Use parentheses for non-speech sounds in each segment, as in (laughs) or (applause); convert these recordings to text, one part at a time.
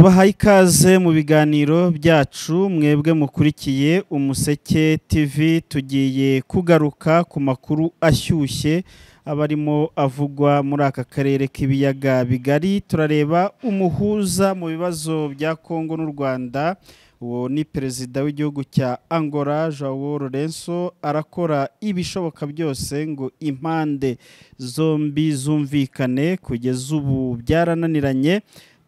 tubahaye ikaze mu biganiro byacu mwebwe mukurikiye umuseke tv tugiye kugaruka ku makuru ashyushye aba arimo avugwa muri aka karere k'ibiyaga bigari turareba umuhuza mu bibazo bya kongo n'u rwanda uwo ni perezida w'igihugu cya angola joao lorenzo arakora ibishoboka byose ngo impande zombi zumvikane kugeza ubu byarananiranye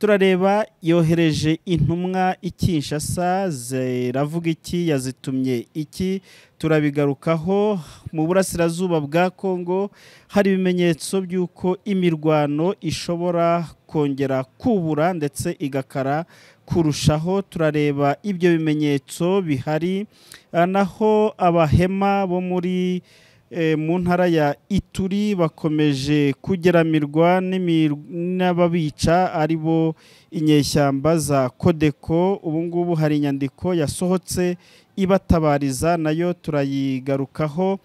turareba yohereje intumwa ikinshasa ziravuga iki yazitumye iki turabigarukaho mu burasirazuba bwa kongo hari ibimenyetso by'uko imirwano ishobora kongera kubura ndetse igakara kurushaho turareba ibyo bimenyetso bihari naho abahema bo muri Eh, mu ntara ya ituri bakomeje kugeramirwa n'ababica ari bo inyeshyamba za kodeko ubungubu hari inyandiko yasohotse ibatabariza nayo turayigarukaho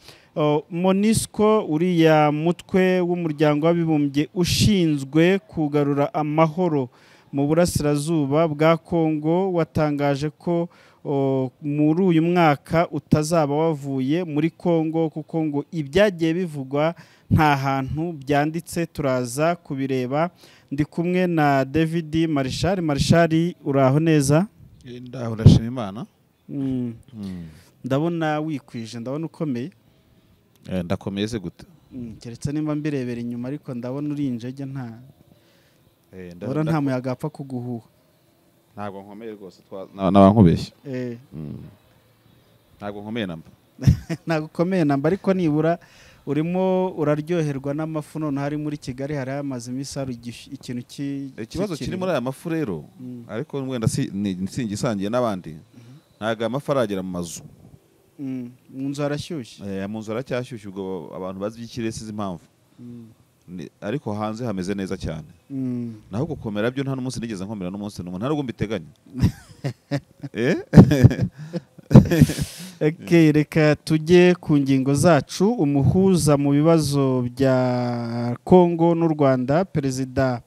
monisco uriya mutwe w'umuryango w'abibumbye ushinzwe kugarura amahoro mu burasirazuba bwa kongo watangaje ko muri uyu mwaka utazaba wavuye muri congo kuko ngo ibyagiye bivugwa nta hantu byanditse turaza kubireba ndi kumwe na david marishari marishari uraho neza urashima imana hmm. Hmm. ndabona wikwije ndabona ukomeye eh, ndakomeze se gute hmm, keretse nimba mbirebera inyuma ariko ndabona uri injege nta eh, muyaga apfa kuguhuha ntabwo nkomeye rwose n'abankubeshya eh. hmm. ntabwo nkomeye namba (laughs) ntabwo ukomeye namba ariko nibura urimo uraryoherwa n'amafu none hari muri kigali hari amazi imisaru ikintu eh, ikibazo kiri muri aya mafu rero hmm. ariko wenda nsingi isangiye n'abandi mhm. ntabwo amafu aragera mu mazu hmm. mu nzu harashyushye eh, mu nzu haracyashyushye ubwo abantu bazi iby'ikirere sinzi impamvu ariko hanze hameze neza cyane mm. naho gukomera byo nta n'umunsi nigeze nkomera n'umunsi n'umwe nta n'ubwo mbiteganya (laughs) eh? (laughs) reka tujye ku ngingo zacu umuhuza mu bibazo bya congo n'u rwanda perezida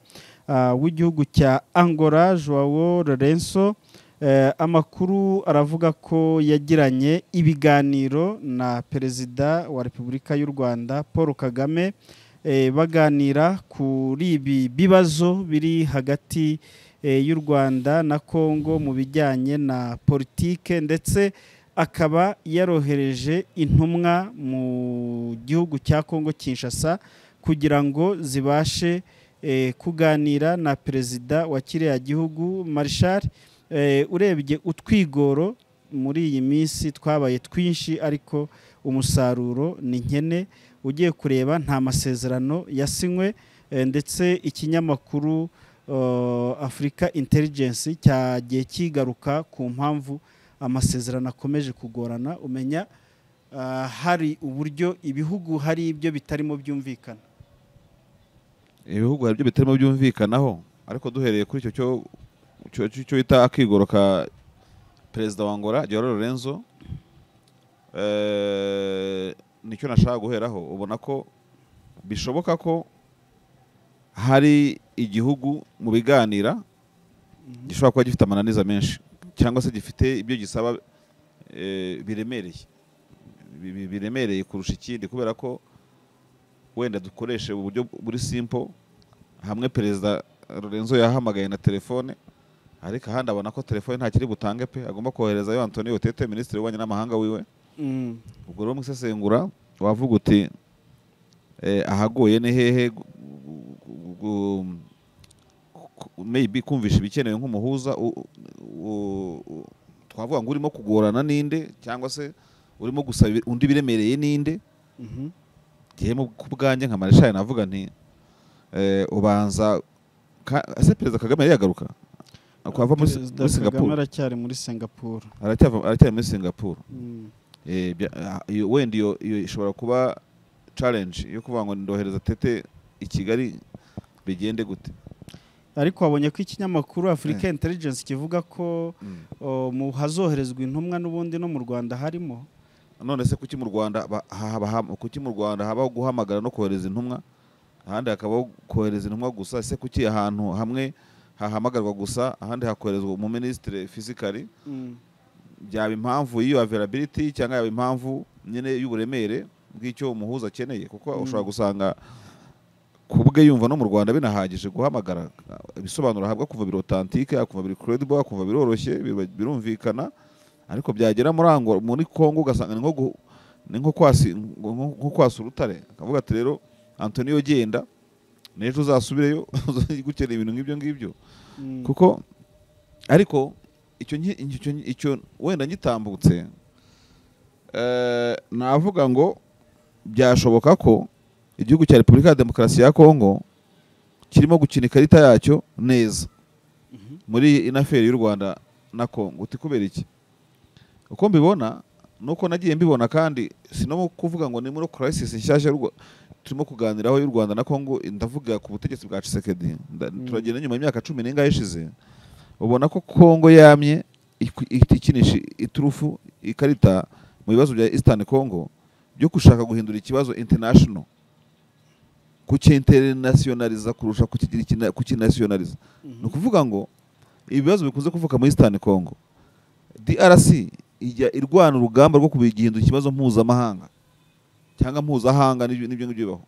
ah, w'igihugu cya angola joao lorenzo eh, amakuru aravuga ko yagiranye ibiganiro na perezida wa repubulika y'u rwanda paul kagame Eh, baganira kuri ibi bibazo biri hagati eh, y'u rwanda na congo mu bijyanye na politike ndetse akaba yarohereje intumwa mu gihugu cya congo kinshasa kugira ngo zibashe eh, kuganira na perezida wa kiriya gihugu marishari urebye utwigoro muri iyi minsi twabaye twinshi ariko umusaruro ni nkene ugiye kureba nta masezerano yasinywe eh, ndetse ikinyamakuru eh, afurika intelligence cyagiye kigaruka ku mpamvu amasezerano akomeje kugorana umenya eh, hari uburyo ibihugu hari ibyo bitarimo byumvikana ibihugu hari ibyo bitarimo byumvikanaho ariko duhereye kuri icyo cyo bita akigoro ka perezida wa ngora Joao Lorenzo nicyo nashaka guheraho ubona ko bishoboka ko hari igihugu mu biganira gishobora kuba gifite amananiza menshi cyangwa se gifite ibyo gisaba eh, biremereye biremereye kurusha ikindi kubera ko wenda dukoreshe uburyo buri simple hamwe perezida Lorenzo yahamagaye na telefone ariko ahandi abona ko telefone ntakiri butange pe agomba koherezayo Antonio Tete minisitiri w'ububanyi n'amahanga wiwe ubwo rero mu wavuga uti eh, ahagoye ni hehe maybe kumvisha ibikenewe nk'umuhuza twavuga ngo urimo kugorana n'inde cyangwa se urimo gusaba undi biremereye n'inde gihe mhm. mu bwanjye nka marishari navuga nti eh, ubanza ese perezida kagame yari yagaruka akwava muri singapuru aracyari muri singapuru aracyari muri singapuru mm. Eh, ah, wenda iyo ishobora kuba challenge yo kuvuga ngo ndohereza tete i kigali bigende gute ariko wabonye ko ikinyamakuru afurika eh. intelligence kivuga ko mm. mu hazoherezwa intumwa n'ubundi no mu rwanda harimo none se kuki mu rwanda kuki mu rwanda habaho guhamagara no kohereza intumwa ahandi hakabaho kohereza intumwa gusa se kuki ahantu hamwe hahamagarwa gusa ahandi hakoherezwa umuminisitiri fizikari byaba impamvu y'iyo availability cyangwa yaba impamvu nyine y'uburemere bw'icyo umuhuza akeneye kuko mm. ushobora gusanga ku bwe yumva no mu rwanda binahagije guhamagara ibisobanuro ahabwa kuva biro otantike kuva biri credible kuva biroroshye birumvikana ariko byagera muri congo ugasanga ni nko kwasa urutare akavuga ati rero antoniyo genda n'ejo uzasubireyo (laughs) uzagiye ibintu nk'ibyo ngibyo mm. kuko ariko icyo wenda ngitambutse eh, navuga ngo byashoboka ko igihugu cya repubulika ya demokarasi ya kongo kirimo gukina ikarita yacyo neza mhm. muri inaferi y'u rwanda na kongo kubera iki uko mbibona uko nagiye mbibona kandi sino kuvuga ngo ni muri karasisi nshyashya turimo kuganiraho y'u rwanda na kongo ndavuga ku butegetsi bwa cisekedi mm. turagenda nyuma y'imyaka cumi n'ingahe ishize ubona ko kongo yamye ikinisha iturufu ikarita mu bibazo bya isitani kongo byo gushaka guhindura ikibazo international kucyinterinasiyonariza kurusha kukinasiyonariza mhm. ni ukuvuga ngo ibibazo bikunze kuvuka muri isitani kongo drc ijya irwana urugamba rwo kubigihindura ikibazo mpuzamahanga cyangwa mpuzahanga n'ibyo ngibyo bibaho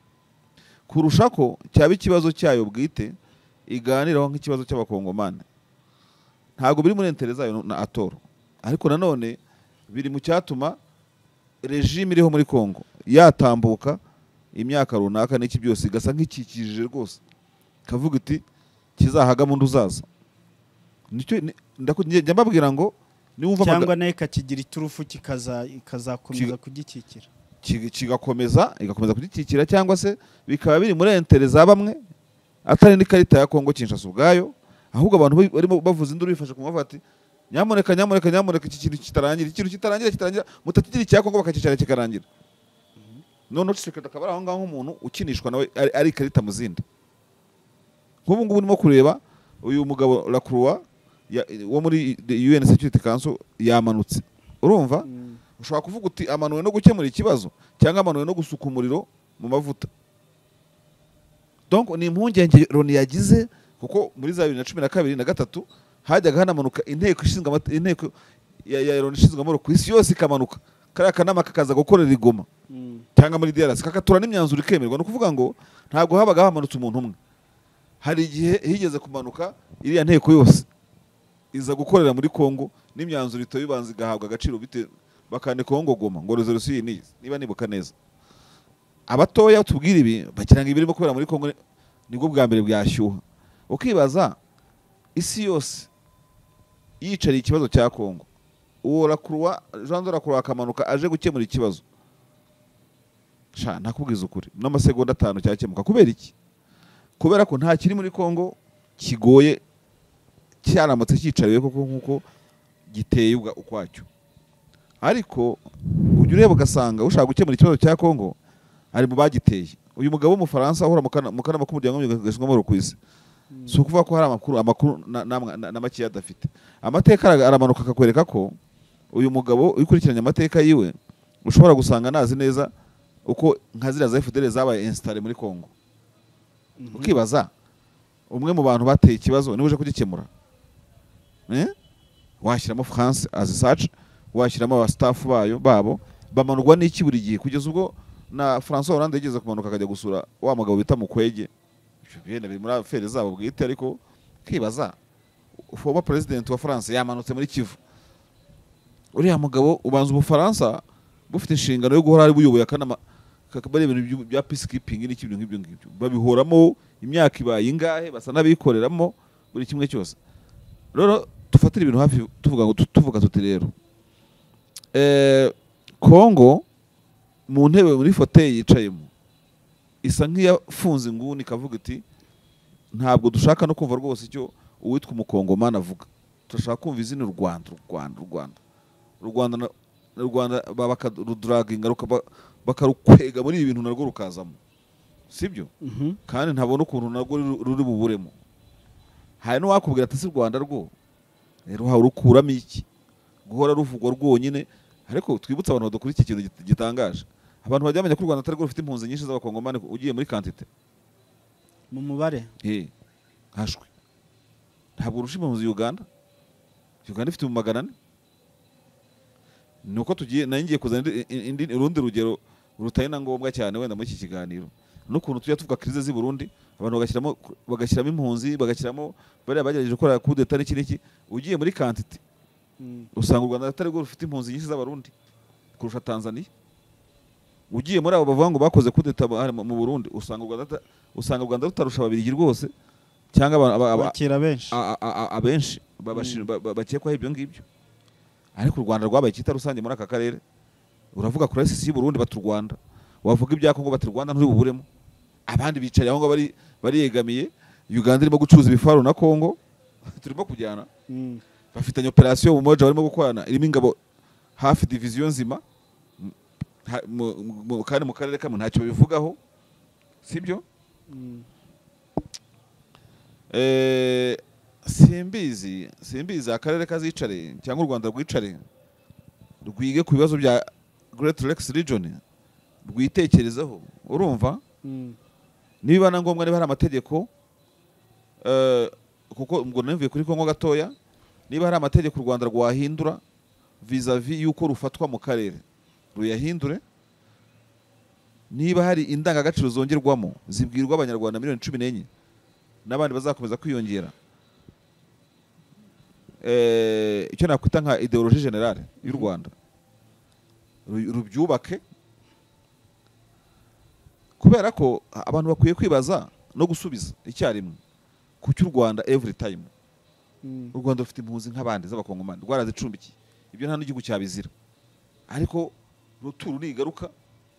kurusha ko cyaba ikibazo cyayo bwite iganiraho nk'ikibazo cy'abakongomani ntabwo biri muri entere zayo na atoro ariko nanone biri mu cyatuma regime iriho muri congo yatambuka imyaka runaka n'iki byose igasa nk'ikikije rwose kavuga iti kizahaga mu uzaza njya mbabwira ngo cyangwa nayo ikakigira iturufu kikazakomeza kugikikira kigakomeza igakomeza kugikikira cyangwa se bikaba biri muri entere za bamwe atari n'ikarita ya kongo kinshasa ubwayo ahubwo abantu barimo bavuza induru bifashe ku mavi ati nyamuneka nyamuneka nyamuneka iki kintu kitarangira ikintu kitarangira kitarangira mutatigire icya bakakicara kikarangira mhm. noneho cisekedi akaba ari aho ngaho nk'umuntu ukinishwa nawe ari ikarita mu zindi nk'ubu ngubu urimo kureba uyu mugabo rakuruwa wo muri UN security council yamanutse urumva mm. ushobora kuvuga uti amanuwe no gukemura ikibazo cyangwa amanuwe no gusuka umuriro mu mavuta ni impungenge loni yagize kuko muri za bibiri na cumi na kabiri na gatatu hajyaga hanamanuka inteko ishinzwe inteko ya loni ishinzwe amahoro ku isi yose ikamanuka kariya kanama kakaza gukorera igoma cyangwa mm. muri derasi kakatura n'imyanzuro ikemerwa ni ukuvuga ngo ntabwo habaga hamanutse umuntu umwe hari igihe higeze kumanuka iriya nteko yose iza gukorera muri congo n'imyanzuro itoye ibanza igahabwa agaciro bakandikaho ngo goma ngo rezolisiyo nizi niba nibuka neza abatoya tubwira ibi bagira ngo ibirimo kubera muri congo nibwo bwa mbere bwashyuha ukibaza isi yose yicariye ikibazo cya kongo uwo rakuruwa jean rakuruwa akamanuka aje gukemura ikibazo ntakubwiza ukuri n'amasegonda atanu cyakemuka kubera iki kubera ko nta kiri muri kongo kigoye cyaramutse cyicariwe koko nk'uko giteye ukwacyo ariko ujya ureba ugasanga ushaka gukemura ikibazo cya kongo ari mu bagiteye uyu mugabo w'umufaransa ahora mu kanama k'umuryango w'imyuga ku isi si ukuvuga ko hari amakuru amakuru na makeya adafite amateka aramanuka akakwereka ko uyu mugabo ukurikiranye amateka yiwe ushobora gusanga ntazi neza uko nka ziriya za efuperi zabaye insitare muri congo mhm. ukibaza umwe mu bantu bateye ikibazo niwe uje kugikemura eh? washyiramo france azisace washyiramo abasitafu bayo babo bamanurwa n'iki buri gihe kugeza ubwo na francois Hollande yigeze kumanuka akajya gusura wa mugabo bita mukwege ibintu biri muri aferi zabo bwite ariko ukibaza foba perezidenti wa france yamanutse muri kivu uriya mugabo ubanza ubufaransa bufite inshingano yo guhora ari buyoboye akanama kakaba ibintu bya peacekeeping n'iki nk'ibyo ngibyo babihoramo imyaka ibaye ingahe basa n'abikoreramo buri kimwe cyose rero dufatire ibintu hafi tuvuga ngo tuvuga tuti rero kongo eh, mu ntebe muri fote yicayemo isa nk'iyafunze inguni ikavuga iti ntabwo dushaka no kumva rwose icyo uwitwa umukongomani avuga turashaka kumva izina u rwanda u rwanda u rwanda u rwanda u rwanda bakaduraginga bakarukwega muri ibi bintu narwo rukazamo sibyo mhm. kandi ntabona ukuntu narwo ruri buburemo hari n'uwakubwira ati si u rwanda rwo rero rukuramo iki guhora ruvugwa rwonyine ariko twibutse abantu badakora iki kintu gitangaje abantu bajya bamenya ko u rwanda atari rwo rufite impunzi nyinshi z'abakongomani ugiye muri kantite mu mubare hashwe ntabwo urusha impunzi uganda uganda ifite mu magana ane ni uko tugiye nayo ngiye kuzana urundi rugero rutari na ngombwa cyane wenda muri iki kiganiro n'ukuntu tujya tuvuga kirize z'i burundi abantu bagashyiramo bagashyiramo impunzi bagashyiramo bariya bagerageje gukora kudeta n'iki n'iki ugiye muri kantite mm. usanga u rwanda atari rwo rufite impunzi nyinshi z'abarundi kurusha Tanzania ugiye muri abo bavuga ngo bakoze kudetabara mu burundi usanga u rwanda rutarusha ababirigi rwose cyangwa benshi abenshi mm. bakekwaho ibyo ngibyo ariko u rwanda rwabaye icyita rusange muri aka karere uravuga kuri sisi y'uburundi bati u rwanda wavuga ibya kongo bati u rwanda ntububuremo abandi bicaye aho ngaho bariyegamiye uganda irimo gucuruza ibifaru na kongo (laughs) turimo kujyana mm. bafitanye operasiyo mu moja barimo gukorana irimo ingabo hafi diviziyo nzima kandi mu karere kamwe ntacyo bivugaho sibyo mm. eh, simbizi simbizi akarere kazicare cyangwa u rwanda rwicare rwige ku bibazo bya Great Lakes Region rwitekerezeho urumva mm. niba na ngombwa niba hari amategeko eh, kuko ngo ntibivuye kuri kongo gatoya niba hari amategeko u rwanda rwahindura vizavi y'uko rufatwa mu karere ruyahindure niba hari indangagaciro zongerwamo zibwirwa abanyarwanda miliyoni cumi n'enye n'abandi bazakomeza kwiyongera eh, icyo nakwita nka ideoloji generale y'u rwanda rubyubake kubera ko abantu bakwiye kwibaza no gusubiza icyarimwe ku cy'u rwanda every time hmm. u rwanda rufite impunzi nk'abandi z'abakongomani rwarazicumbikiye ibyo nta n'igihugu cyabizira ariko n'uturu ntigaruka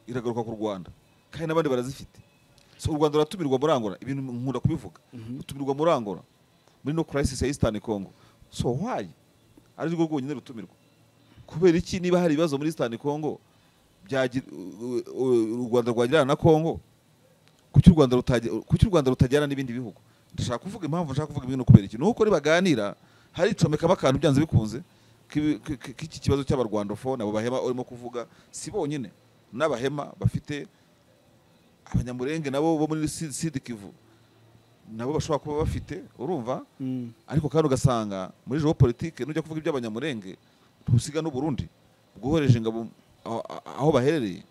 iragaruka ku rwanda kandi n'abandi barazifite so u rwanda ruratumirwa muri angora ibintu nkunda kubivuga mhm. rutumirwa muri angora muri no crisis ya eastern congo so why ari rwo rwonyine rutumirwa kubera iki niba hari ibibazo muri eastern congo u rwanda rwagirana na congo kuki u rwanda rutajyana n'ibindi bihugu dushaka kuvuga impamvu nshaka kuvuga ibintu kubera iki ni uko nibaganira haricomeka akantu byanze bikunze k'iki kibazo cy'abarwandofone abo bahema urimo kuvuga si bonyine n'abahema bafite abanyamurenge nabo bo muri sida kivu nabo bashobora kuba bafite urumva mm. ariko kandi ugasanga muri joro politiki nujya kuvuga iby'abanyamurenge ntusiga n'uburundi bwohereje ingabo aho baherereye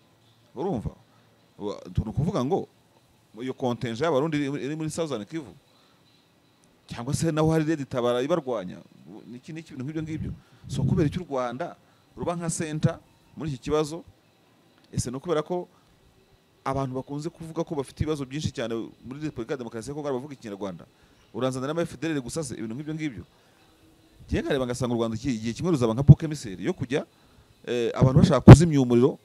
urumva ni ukuvuga ngo iyo kontenje y'abarundi iri muri sawuzani kivu cyangwa se naho hari redi tabara ibarwanya iki ni ibintu nk'ibyo ngibyo si ukubera icyo u rwanda ruba nka senta muri iki kibazo ese ni ukubera ko abantu bakunze kuvuga ko bafite ibibazo byinshi cyane muri repubulika ya demokarasi ya kongo bavuga ikinyarwanda uranzanira n'amafederere gusa se ibintu nk'ibyo ngibyo njye nkareba ngasanga u rwanda igihe kimwe ruzaba nka buke yo kujya eh, abantu bashaka kuzimya umuriro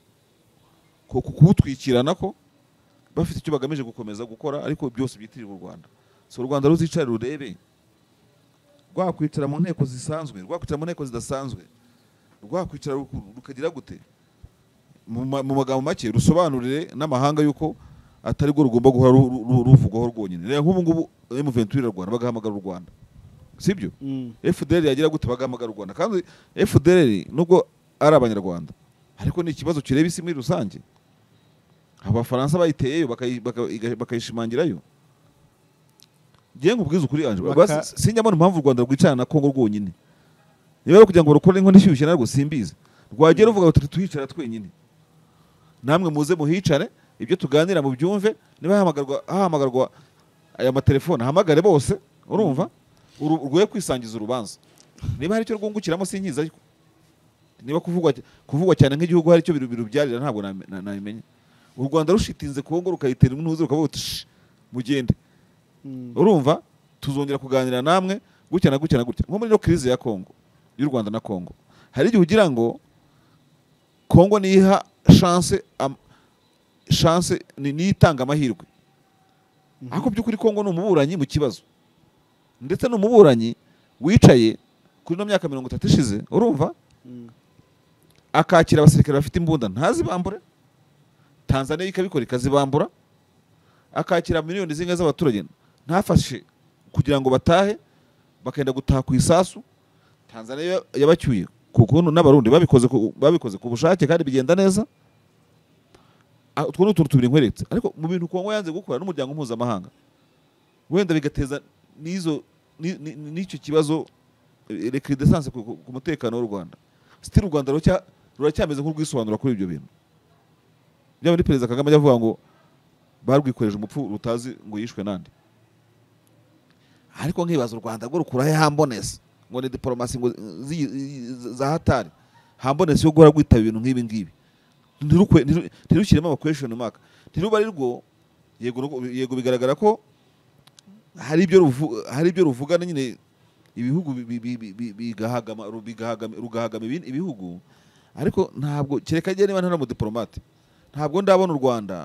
kuwutwikirana ko bafite icyo bagamije gukomeza gukora ariko byose byitirirwa u rwanda si u rwanda ruzicare rurebe rwakwicara mu nteko zisanzwe rwakwicara mu nteko zidasanzwe rwakwicara rukagira gute mu magambo make rusobanurire n'amahanga yuko atari rwo rugomba guhora ruvugwaho rwonyine reba nk'ubu ngubu emuventura u rwanda bagahamagara u rwanda si byo fdr yagira gute bagahamagara u rwanda kandi fdr nubwo ari abanyarwanda ariko ni ikibazo kireba isi muri rusange abafaransa bayiteyeyo bakayishimangirayo ngewe nkubwiza ukuri sinjya mbona impamvu u rwanda rwicana na kongo rwonyine niba kugira ngo rukore inkono ishyushye narwo simbizi rwagera ruvuga ngo twicara twenyine namwe muze muhicare ibyo tuganira mu byumve niba hahamagarwa aya matelefone ahamagare bose urumva rwoye kwisangiza urubanza niba hari icyo rwungukiramo sinkiza ariko niba kuvugwa cyane nk'igihugu hari icyo birubyarira ntabwo nabimenya u rwanda rushitinze kongo rukayitera intuzi rukavuga uti mugende urumva tuzongera kuganira namwe gutya na gutya na gutya nko muri ino kirize ya kongo y'u rwanda na kongo hari igihe ugira ngo kongo niha shanse shanse niyitanga amahirwe mhm. ariko by'ukuri kongo ni umuburanyi mu kibazo ndetse ni umuburanyi wicaye kuri ino myaka mirongo itatu ishize urumva mm. akakira abasirikare bafite imbunda ntazibambure tanzaniya ikabikora ikazibambura akakira miliyoni z'inka z'abaturage ntafashe kugira ngo batahe bakenda gutaha ku isasu tanzania yabacyuye ku kuntu n'abarundi babikoze ku bushake kandi bigenda neza ah, utwo ni utuntu tubiri nkweretse ariko mu bintu kongo yanze gukora n'umuryango mpuzamahanga wenda bigateza n'icyo kibazo eh, rekidesanse ku mutekano w'u rwanda sitiri u rwanda ruracyameze nk'urwisobanura kuri ibyo bintu byaba muri perezida kagame yavuga ngo barwikoreje umupfu rutazi ngo yishwe n'andi ariko nkibaza u rwanda rwo rukurahe hamboneza ngo ni diporomasi ngo za hatari hamboneza yo guhora rwitaba ibintu nk'ibi ngibi ntirukiremo amakwesheni maka ntiruba ari rwo yego bigaragara ko hari ibyo ruvugana nyine ibihugu rugahagama ibihugu ariko ntabwo kereka niba nta n'umudipolomate ntabwo ndabona u rwanda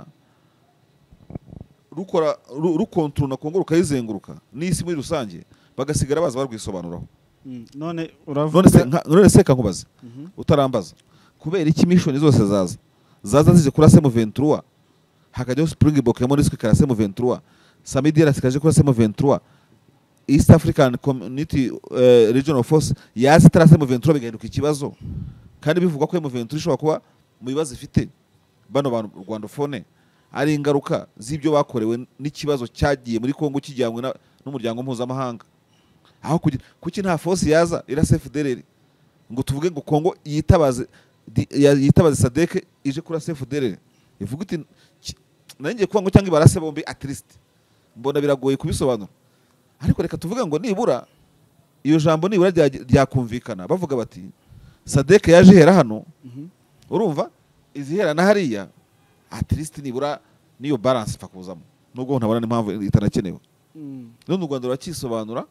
rukora rukontorona ku ngo rukayizenguruka n'isi muri rusange bagasigara baza barwisobanuraho mm, none uravuga none se nkubaze mhm. utarambaza kubera iki mission zose zaza zaza zije kuri asemu venturuwa hakajyaho springbok ya monisco ikara asemu Samedi samidiyarasi ikaje kuri asemu venturuwa east african community uh, eh, regional force yazi itari asemu venturuwa bigahinduka ikibazo kandi bivugwa ko emu venturuwa ishobora kuba mu bibazo ifite bano bantu Rwanda Phone ari ingaruka z'ibyo bakorewe n'ikibazo cyagiye muri kongo kijyanywe n'umuryango mpuzamahanga aho kuki nta fosi yaza irasa ngo tuvuge ngo kongo yitabaze yitabaze sadeke ije kurasa efudereri ivuga iti nanjye kuvuga ngo cyangwa ibarase bombi atirisite mbona biragoye kubisobanura ariko reka tuvuge ngo nibura iyo jambo nibura ryakumvikana bavuga bati sadeke yaje ihera hano mhm. urumva izihera na hariya atirisiti nibura n'iyo baranse ipfa kuzamo nubwo ntabona n'impamvu itanakenewe mm. none u rwanda rurakisobanura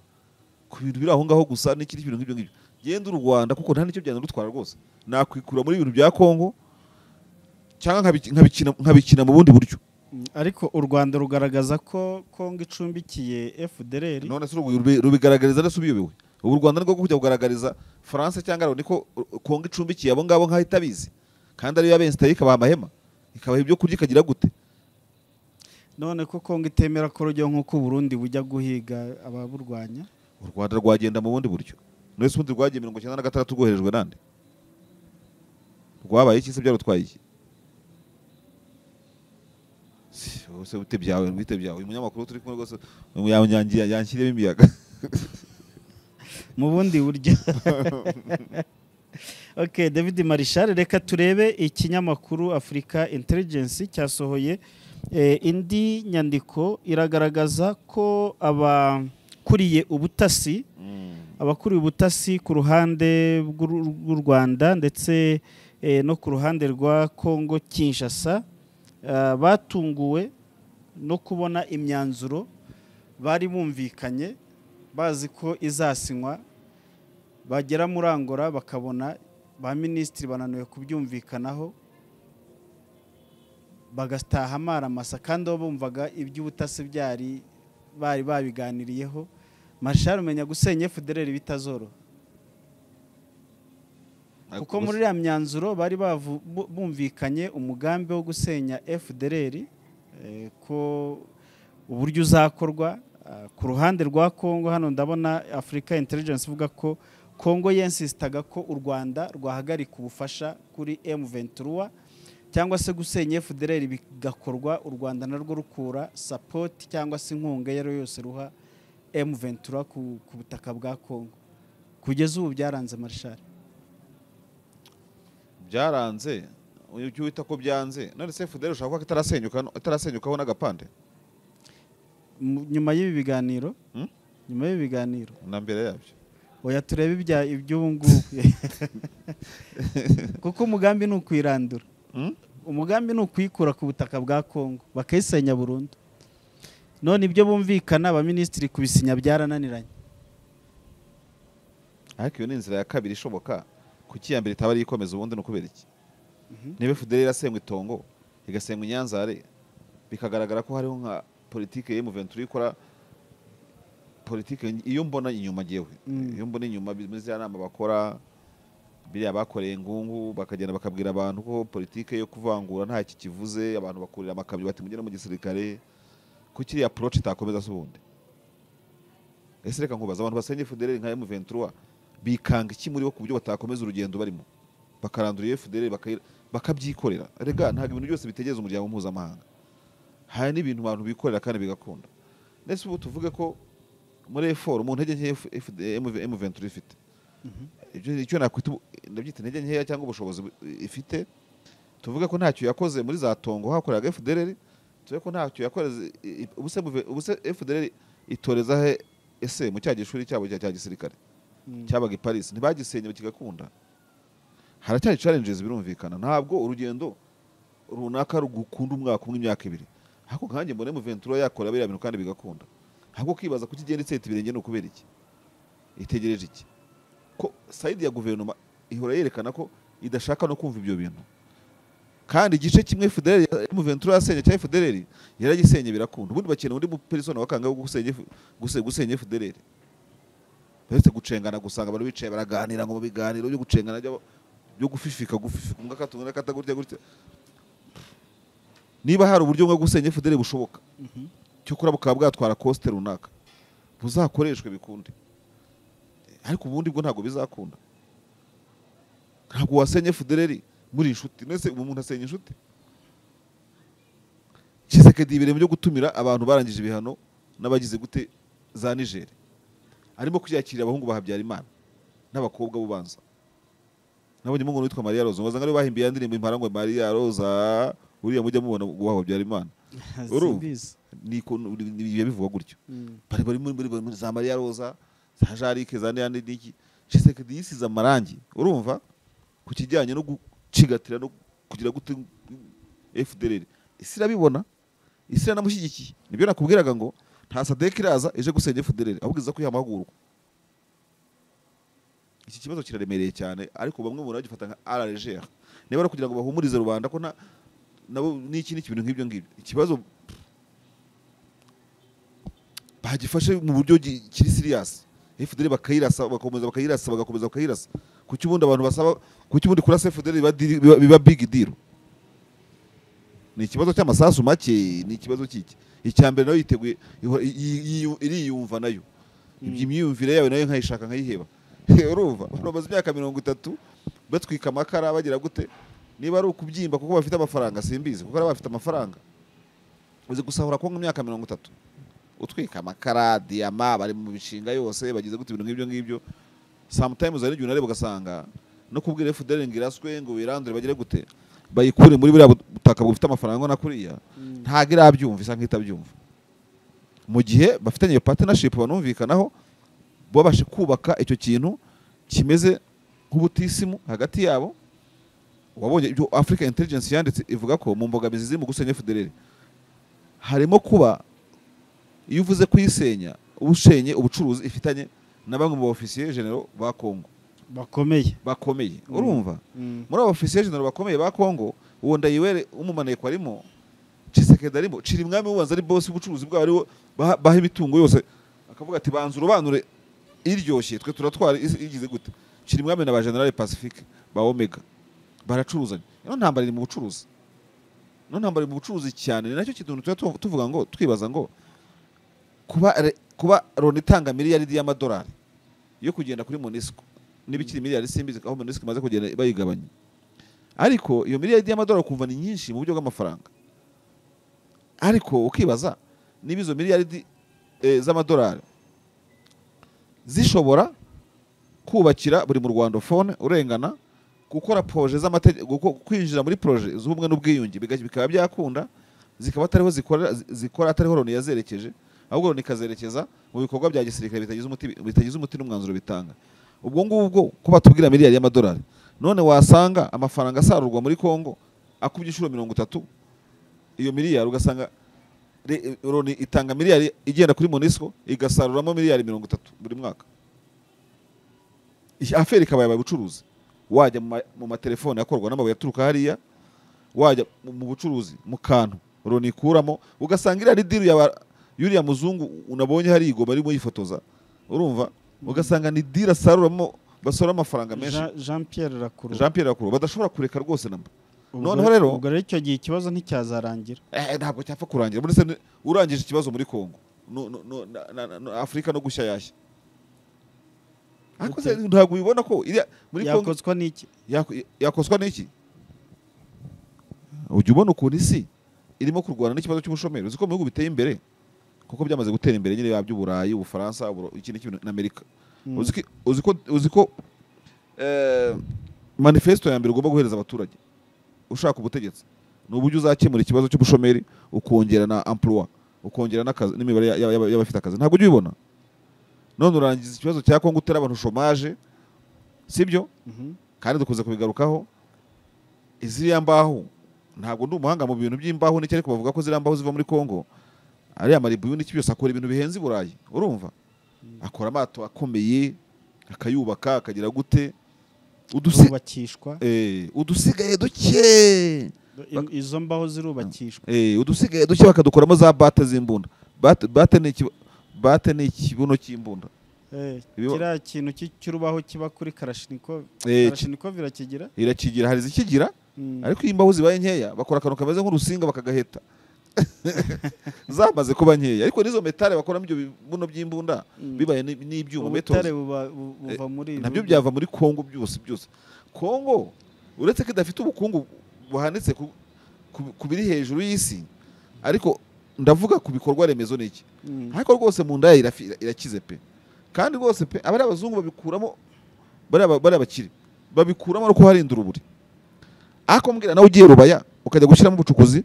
ku bintu biri aho ngaho gusa n'ikindi kintu nk'ibyo ngibyo genda u rwanda kuko nta n'icyo byanda rutwara rwose nakwikura muri ibintu bya kongo cyangwa nkabikina mu bundi buryo mm, ariko u rwanda rugaragaza ko kongo icumbikiye fdr none se rubigaragariza ndetse ubiyobewe ubu u rwanda ni rwo kujya kugaragariza faransa cyangwa niko kongo icumbikiye abo ngabo nk'aho itabizi kandi ariyo yabensitayika bamahema ikabaha ibyo kurya ikagira gute none ko kongo itemera ko urugero nk'uko uburundi bujya guhiga ababurwanya u rwanda rwagenda mu bundi buryo muri ubundi rwagiye mirongo icyenda na gatandatu rwoherejwe nande rwabaye iki se byarutwaye iki bose bite byawe bite byawe uyu munyamakuru turi kumwe rwose yanshyiremo imiyaga mu bundi buryo (laughs) ok david marishal reka turebe ikinyamakuru afurika intelligence cyasohoye eh, indi nyandiko iragaragaza ko abakuriye ubutasi mm. abakuriye ubutasi ku ruhande rw'u rwanda ndetse eh, no ku ruhande rwa congo kinshasa eh, batunguwe no kubona imyanzuro bari bumvikanye bazi ko izasinywa bagera muri angora bakabona ba minisitiri bananiwe kubyumvikanaho bagataha amaramasa kandi aho bumvaga iby'ubutasi byari bari babiganiriyeho mashari umenya gusenya federeri bitazoro kuko muri iriya myanzuro bari bumvikanye umugambi wo gusenya federeri eh, ko uburyo uzakorwa ah, ku ruhande rwa kongo hano ndabona afurika intelligence ivuga ko kongo yensisitaga ko u rwanda rwahagarika ubufasha kuri emu ventura cyangwa se gusenya federeri bigakorwa u rwanda narwo rukura sapoti cyangwa se inkunga iyo ariyo yose ruha emu ventura ku butaka bwa kongo kugeza ubu byaranze marishari byaranze ujya wita ko byanze none se fudere ushobora kuba itarasenyukaho n'agapande nyuma y'ibi biganiro hmm? nyuma y'ibi biganiro na mbere yabyo oya turebe iby'ubu ngubu (laughs) kuko umugambi ni ukwirandura hmm? umugambi ni ukwikura ku butaka bwa kongo bakayisenya burundu none ibyo bumvikana abaminisitiri kubisinya byarananiranye ariko iyo ni inzira ya kabiri ishoboka kuki iya mbere itaba ari ikomeza ubundi ni ukubera iki mhm. niba fudeli irasengwa itongo igasengwa inyanzare bikagaragara ko hariho nka politiki y'umuventura ikora politiki iyo mbona inyuma ngewe mm. iyo mbona inyuma muri ziriya nama bakora biriya bakoreye ingungu bakagenda bakabwira abantu ko politiki yo kuvangura ntacyo kivuze abantu bakurira amakabyo bati mugere mu gisirikare ko kiriya aporoci itakomeza se ubundi ese reka nkubaza abantu basenya fudere nka emu ventura bikanga iki muri bo ku buryo batakomeza urugendo barimo bakarandura iyo bakabyikorera rega ntabwo ibintu byose bitegereza umuryango mpuzamahanga hari n'ibintu abantu bikorera kandi bigakunda ndetse ubu tuvuge ko muri efuru umuntu intege nkeya emu ifite icyo nakwita ndabyita intege nkeya cyangwa ubushobozi ifite tuvuge ko ntacyo yakoze muri za tongo hakoreraga efudereri tuvuge ko ntacyo yakoze ubuse efudereri itoreza he ese mu cya gishuri cyabo cya gisirikare hmm. cyabaga i paris ntibagisenye kigakunda haracyari challenges birumvikana ntabwo urugendo runaka rugukunda umwaka umwe imyaka ibiri ariko nkanjye mbona mu yakora biriya bintu kandi bigakunda ntabwo kwibaza kuko igenda itsinda ibirenge ni ukubera iki itegereje iki ko sayidi ya guverinoma ihora yerekana ko idashaka no kumva ibyo bintu kandi igice kimwe federeri muventura yasenya cyangwa federeri yaragisenye birakunda ubundi bakeneye undi muperisona wakanga wo gusenya federeri uretse gucengana gusanga abantu bicaye baraganira ngo mu biganiro byo gucengana byo gufifika gufifika umwe akatunga n'akatagurya gutya niba hari uburyo bwo gusenya federeri bushoboka mhm. cyo bukaba bwatwara kosite runaka buzakoreshwe bikunde ariko ubundi bwo ntabwo bizakunda ntabwo wasenye fudereri muri inshuti ndetse umuntu asenya inshuti kisekedi ibirimo byo gutumira abantu barangije ibihano n'abagize gute za nigeri arimo kuyakirira abahungu ba Habyarimana n'abakobwa bubanza nabonye umuhungu witwa mariya roza ngo ariwe bahimbiye ya ndirimbo impara ngo mariya roza uriya mujya mubona guhababyara imana (laughs) urumva biba bivugwa gutyo hmm. bari bari muri za mariya roza za jarike za n'ayandi n'iki cisekedi yisize amarangi urumva ku kijyanye no gucigatira no kugira gute efudereri isi irabibona isi iranamushyigikiye nibyo nakubwiraga ngo nta sadeke iraza ije gusenya efudereri ahubwo iza kwiyamahugurwa iki kibazo kiraremereye cyane ariko bamwe mu bagifata nka ara niba ari ukugira ngo bahumurize rubanda ko nabo n'iki ni ikintu nk'ibyo ngibyo ikibazo bagifashe mu buryo kiri siriyasi efuderi bakayirasa bagakomeza bakayirasa bagakomeza bakayirasa kuki ubundi abantu basaba kuki ubundi kurasa efuderi biba bigi diro ni ikibazo cy'amasasu make ni ikibazo cy'iki icya mbere nayo yiteguye iriyumva nayo hmm. imyiyumvire yawe nayo nkayishaka nkayiheba (laughs) urumva uramaze imyaka mirongo itatu batwika amakara bagira gute niba ari ukubyimba kuko bafite amafaranga simbizi kuko bafite amafaranga uzi gusahura ko mu mirongo itatu utwika amakara diyama bari mu mishinga yose bagize gute ibintu nk'ibyo ngibyo samutayimuzi hari n'igihe ugasanga no kubwira efuderi ngo iraswe ngo wirandure bagire gute bayikure muri buriya butaka bufite amafaranga angana kuriya mm. ntabwo irabyumva isa nk'itabyumva mu gihe bafitanye iyo banumvikanaho babashe kubaka icyo kintu kimeze nk'ubutisimu hagati yabo wabonye ibyo afurika inteligensi yanditse ivuga ko mu mbogamizi ziri mu gusenya efuderi harimo kuba iyo uvuze kuyisenya ushenye ubucuruzi ifitanye na bamwe mu bofisiye genero ba kongo bakomeye bakomeye mm. urumva mm. muri abo ofisiye genero bakomeye ba kongo uwo ndayiwere umumaneko arimo cisekedi arimo ciri mwami ubanza ari bose ubucuruzi bwabo ariwo baha imitungo yose akavuga ati banza urobanure iryoshye twe turatwara igize gute ciri mwami na ba generale pacifique ba omega baracuruzanya ino ntambara iri mu bucuruzi ino ntambara iri mu bucuruzi cyane ni nacyo kintu tuba tuvuga ngo twibaza ngo kuba loni itanga miliyaridi y'amadolari yo kugenda kuri monisiko n'ibikiri miliyari simbizi aho monisiko imaze kugenda bayigabanya ariko iyo miliyaridi y'amadolari ukumva ni nyinshi mu buryo bw'amafaranga ariko ukibaza niba izo miliyaridi e, z'amadolari zishobora kubakira buri mu Rwanda fone urengana gukora poroje z'amategeko kwinjira muri poroje z'ubumwe n'ubwiyunge bikaba byakunda zikaba atariho zikora atariho loni yazerekeje ahubwo nikazerekeza mu bikorwa bya gisirikare bitagize umuti n'umwanzuro bitanga ubwo ngubwo ko batubwira miliyari y'amadolari none wasanga amafaranga asarurwa muri congo akubye inshuro mirongo itatu iyo miliyari ugasanga loni itanga miliyari igenda kuri monisco igasaruramo miliyari mirongo itatu buri mwaka aferi ikabaye ubucuruzi wajya mu matelefone akorwa n'amabuye aturuka hariya wajya mu bucuruzi mu kantu loni ikuramo ugasanga iriya ridiri yuriya muzungu unabonye hari igoba arimo yifotoza urumva ugasanga ni dira asaruramo basora amafaranga menshi jean pierre rakuru jean pierre rakuru badashobora kureka rwose namba noneho rero ubwo rero icyo gihe ikibazo nticyazarangira eh, ntabwo cyapfa kurangira uretse urangije ikibazo muri congo afurika no gushya yashya ntabwo ubibona ko muri congo yakozwa n'iki yakozwa n'iki ujya ubona ukuntu isi irimo kurwana n'ikibazo cy'umushomeri uzi ko mu bihugu biteye imbere kuko byamaze gutera imbere nyine yaba by'uburayi ubufaransa iki n'iki Amerika hmm. uzi ko eh, manifesto ya mbere ugomba guhereza abaturage ushaka ubutegetsi ni uburyo uzakemura ikibazo cy'ubushomeri ukongera na ampuruwa ukongera n'imibare y'abafite akazi ntabwo ujya ubibona none urangiza ikibazo cya kongo utera abantu shomaje sibyo mm-hmm. kandi dukunze kubigarukaho iziriya mbaho ntabwo ndi umuhanga mu bintu by'imbaho n'icyo ariko bavuga ko ziriya mbaho ziva muri kongo ariya maribuyu n'iki byose akora ibintu bihenze i burayi urumva hmm. akora amato akomeye akayubaka akagira gute udubakishwa eh, udusigaye duke izo mbaho zirubakishwa eh, udusigaye duke bakadukoramo za bate z'imbunda bate ni ikibuno cy'imbunda eh, kiriya kintu cy'urubaho kiba kuri karashiniko karashiniko irakigira irakigira hari izikigira hmm. ariko iyo imbaho zibaye nkeya bakora akantu kameze nk'urusinga bakagaheta (laughs) zamaze kuba nkeya ariko n'izo metare bakoramo ibyo bibuno by'imbunda mm. bibaye n'ibyuma metero eh, nabyo byava muri kongo byose byose kongo uretse ko idafite ubukungu buhanitse ku biri hejuru y'isi ariko ndavuga ku bikorwa remezo ni mm. ariko rwose mu nda irakize pe kandi rwose pe aba abazungu babikuramo bari abakire babikuramo no kuharindura uburi ariko mbwira nawe ugiye rubaya ukajya gushyiramo ubucukuzi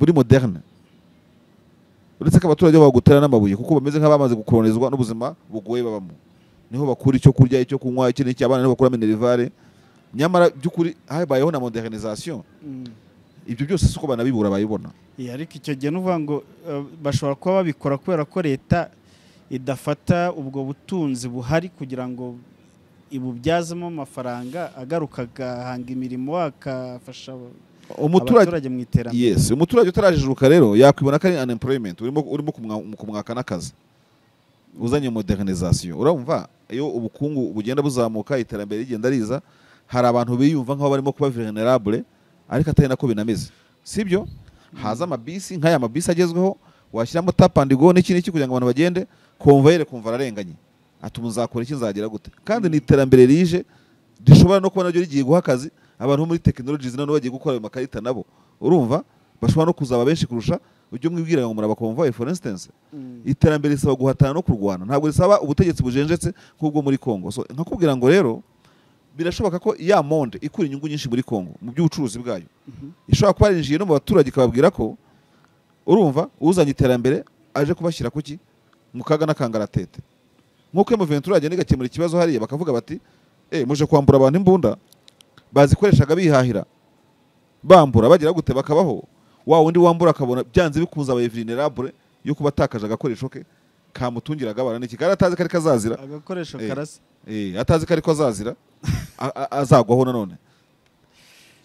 buri moderna uretse ko abaturage bagutera n'amabuye kuko bameze nk'abamaze gukoronizwa n'ubuzima bugoye babamo niho bakura icyo kurya icyo kunywa iki n'iki abana niho bakura minerivare nyamara by'ukuri habayeho na modernization mm. ibyo byose si uko banabibura bayibona ariko icyo gihe n'uvuga ngo eh, bashobora kuba babikora kubera ko leta idafata ubwo butunzi buhari kugira ngo ibubyazemo amafaranga agaruka agahanga imirimo akafasha umuturage mu iterambere yesi umuturage utarajijuka rero yakwibona ko ari unemployment urimo kumwaka n'akazi uzanye modernization urumva iyo ubukungu bugenda buzamuka iterambere rigenda riza hari abantu biyumva nk'aho barimo kuba vulnerable ariko atari nako binameze sibyo mm. haza amabisi nk'aya mabisi agezweho washyiramo tap and go kugira ngo abantu bagende konvayere kumva ararenganye Atuma ubu iki nzagira gute kandi mm. ni iterambere rije rishobora no kuba naryo rigiye guha akazi abantu bo muri tekinoloji nano bagiye gukora ayo makarita nabo urumva bashobora no kuzaba benshi kurusha ujye umwibwira ngo murabakomvaye eh, for instance mm. iterambere risaba guhatana no kurwana ntabwo risaba ubutegetsi bujenjetse nk'ubwo muri congo so nkakubwira ngo rero birashoboka ko ya monde ikura inyungu nyinshi muri congo mu by'ubucuruzi bwayo mhm. ishobora kuba yarinjiye no mu baturage ikababwira ko urumva uzanye iterambere aje kubashyira ku ki mu kaga n'akangaratete nk'uko iyo muventura igakemura ikibazo hariya bakavuga bati eee eh, muje kwambura abantu imbunda bazikoreshaga bihahira bambura bagira gute bakabaho wa wundi wambura akabona byanze bikunze aba vulnerable yo kuba atakaje agakoresho ke kamutungiraga abana iki kandi atazi kari azazira agakoresho eh, karasa eh atazi kari ko azazira azagwaho nanone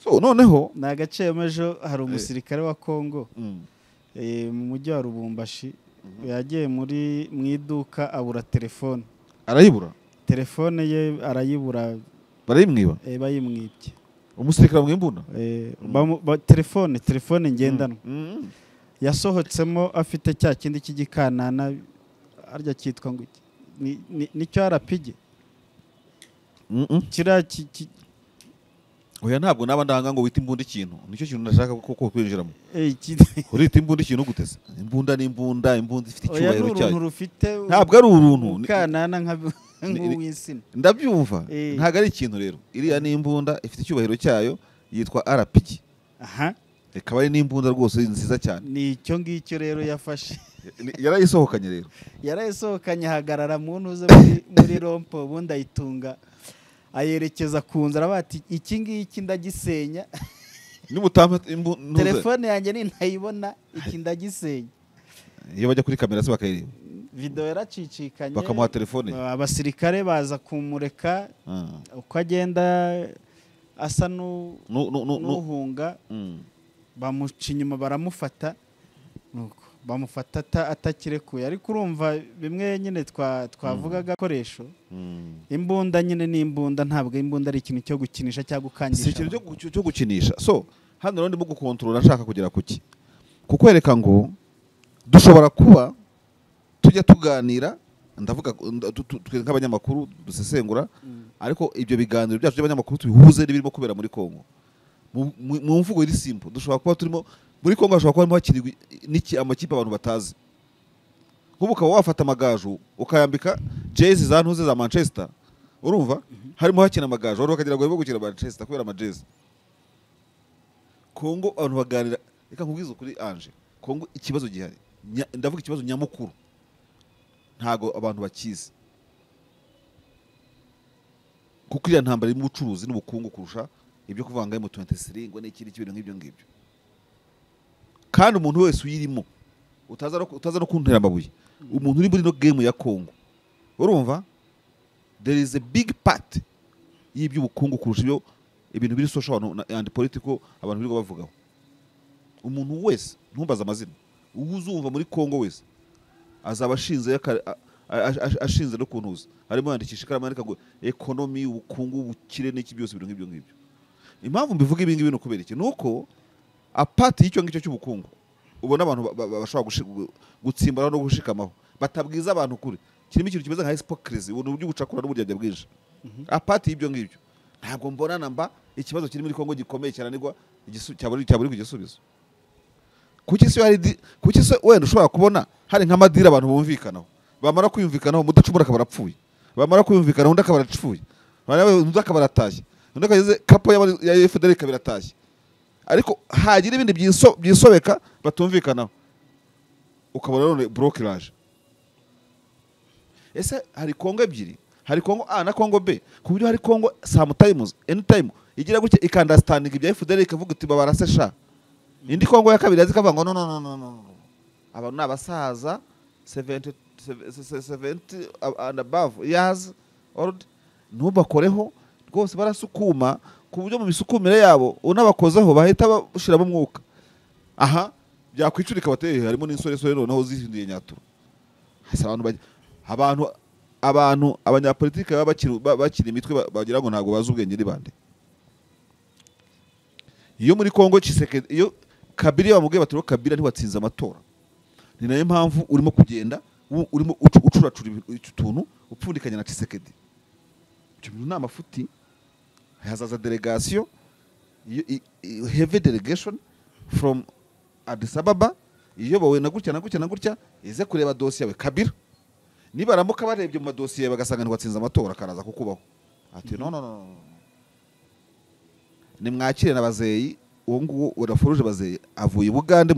so noneho ni agaciro ejo hari eh. umusirikare wa congo mm. eh, mu mujyi wa rubumbashi mm-hmm. yagiye muri mu iduka abura telefone arayibura telefone ye arayibura barayimwiba eh, bayimwibye umusirikare bamwimbuna eh, telefone telefone ngendanwa mm, mm. yasohotsemo afite cya kindi cy'igikanana harya cyitwa ngo nicyo arapige mm, kiriya oya ntabwo naba ndanga ngo wite imbunda ikintu nicyo kintu nashaka kuko kwinjiramo eh, urita imbunda ikintu guteze imbunda ni imbunda imbunda ifite icyubahiro cyayo ntabwo ari uruntu nk'uw'insina ndabyumva eh. ntabwo ari ikintu rero iriya ni imbunda ifite icyubahiro cyayo yitwa arapiki aha ikaba ari n'imbunda rwose nziza cyane ni icyo ngicyo rero yafashe yarayisohokanye rero (laughs) yarayisohokanye ahagarara mu ntuze muri rompo ubundi ayitunga ayerekeza ku nzu araba ati iki ngiki ndagisenya telefone yanjye ni ntayibona iki ndagisenya iyo bajya kuri kamera se bakayirinda video yaracicikanye bakamuha telefone abasirikare baza kumureka ah. uko agenda asa n'uhunga hmm. bamuca inyuma baramufata bamufata atakirekuye ariko urumva bimwe nyine twavugaga hmm. akoresho hmm. imbunda nyine ni imbunda ntabwo imbunda ari ikintu cyo gukinisha cyangwa gukangisha si ikintu cyo gukinisha so hano rero ndimo gukontorora ashaka kugera ku ki kukwereka ngo dushobora kuba tujya tuganira ndavuga nk'abanyamakuru dusesengura mm. ariko ibyo biganiro byacu by'abanyamakuru tubihuze n'ibirimo kubera muri congo mu mvugo iri simpo dushobora kuba turimo muri congo hashobora kuba harimo hakirirwa amakipe abantu batazi nk'ubu ukaba wafata amagaju ukayambika jezi za ntuze za manchester urumva mhm. harimo hakina amagaju abantu bakagira ngo barimo gukina manchester kubera amajezi congo abantu baganira reka nkubwize ukuri anje congo ikibazo gihari ndavuga ikibazo nyamukuru ntago abantu bakizi kuko iriya ntambara irimo ubucuruzi n'ubukungu kurusha ibyo kuvanga mu ngo n'ikindi cy'ibintu nk'ibyo ngibyo kandi umuntu wese uyirimo utaza no kuntera amabuye umuntu uri muri ino gemu ya kongo urumva there is a big part y'iby'ubukungu kurusha ibyo ibintu biri social and politiko abantu birirwa bavugaho umuntu wese ntumbaze amazina uzumva muri congo wese azaba ashinze ashinze no kuntuza harimo yandikisha ikaramu yandika ngo ekonomi ubukungu ubukire n'iki byose ibintu nk'ibyo ngibyo impamvu mbivuga ibi ngibi ni ukubera iki ni uko apati y'icyo ngicyo cy'ubukungu ubona abantu bashobora gutsimbaraho no gushikamaho batabwiza abantu kure kirimo ikintu kimeze nka hesipokerezi ubuntu bw'ubucakura n'uburyarya bwinshi apati y'ibyo ngibyo ntabwo mbona namba ikibazo kiri muri congo gikomeye cyane cyaburi ku gisubizo kuki se kuki se wenda ushobora kubona hari nk'amadiri abantu bumvikanaho bamara kwiyumvikanaho mudacumura akaba arapfuye bamara kwiyumvikanaho undi akaba arapfuye undi akaba aratashye undi akageze kapo ya efuderi ikaba ariko hagira ibindi byisobeka batumvikanaho ukabona none burokeraje ese hari kongo ebyiri hari kongo a na kongo b ku buryo hari kongo samutayimuzi eni igira gutya ikandasitaninga ibya efuderi ikavuga uti babara se indi kongo ya kabiri yazikavuga ngo no no no abantu ni abasaza seventi and above years old ntubakoreho rwose barasukuma ku buryo mu misukumire yabo unabakozeho bahita bashyiramo umwuka aha byakwicurika bateye harimo n'insoresore noneho zihinduye nyaturu abantu abantu abanyapolitike baba bakiri imitwe bagira ngo ntabwo bazi ubwenge ni bande iyo muri kongo iyo kabiri iyo bamubwiye bati kabira ntiwatsinze amatora ni nayo mpamvu urimo kugenda urimo ucuracura utuntu upfundikanya na cisekedi ibyo bintu ni amafuti hazaza delegasiyo heve delegation from Addis iyobowe na gutya na gutya na gutya ize kureba dosiye yawe kabira nibaramuka barebye mu madosiye bagasanga ntiwatsinze amatora akaraza kukubaho ati no no no nimwakire na bazeyi uwo nguwo urafuruje baze avuye i bugande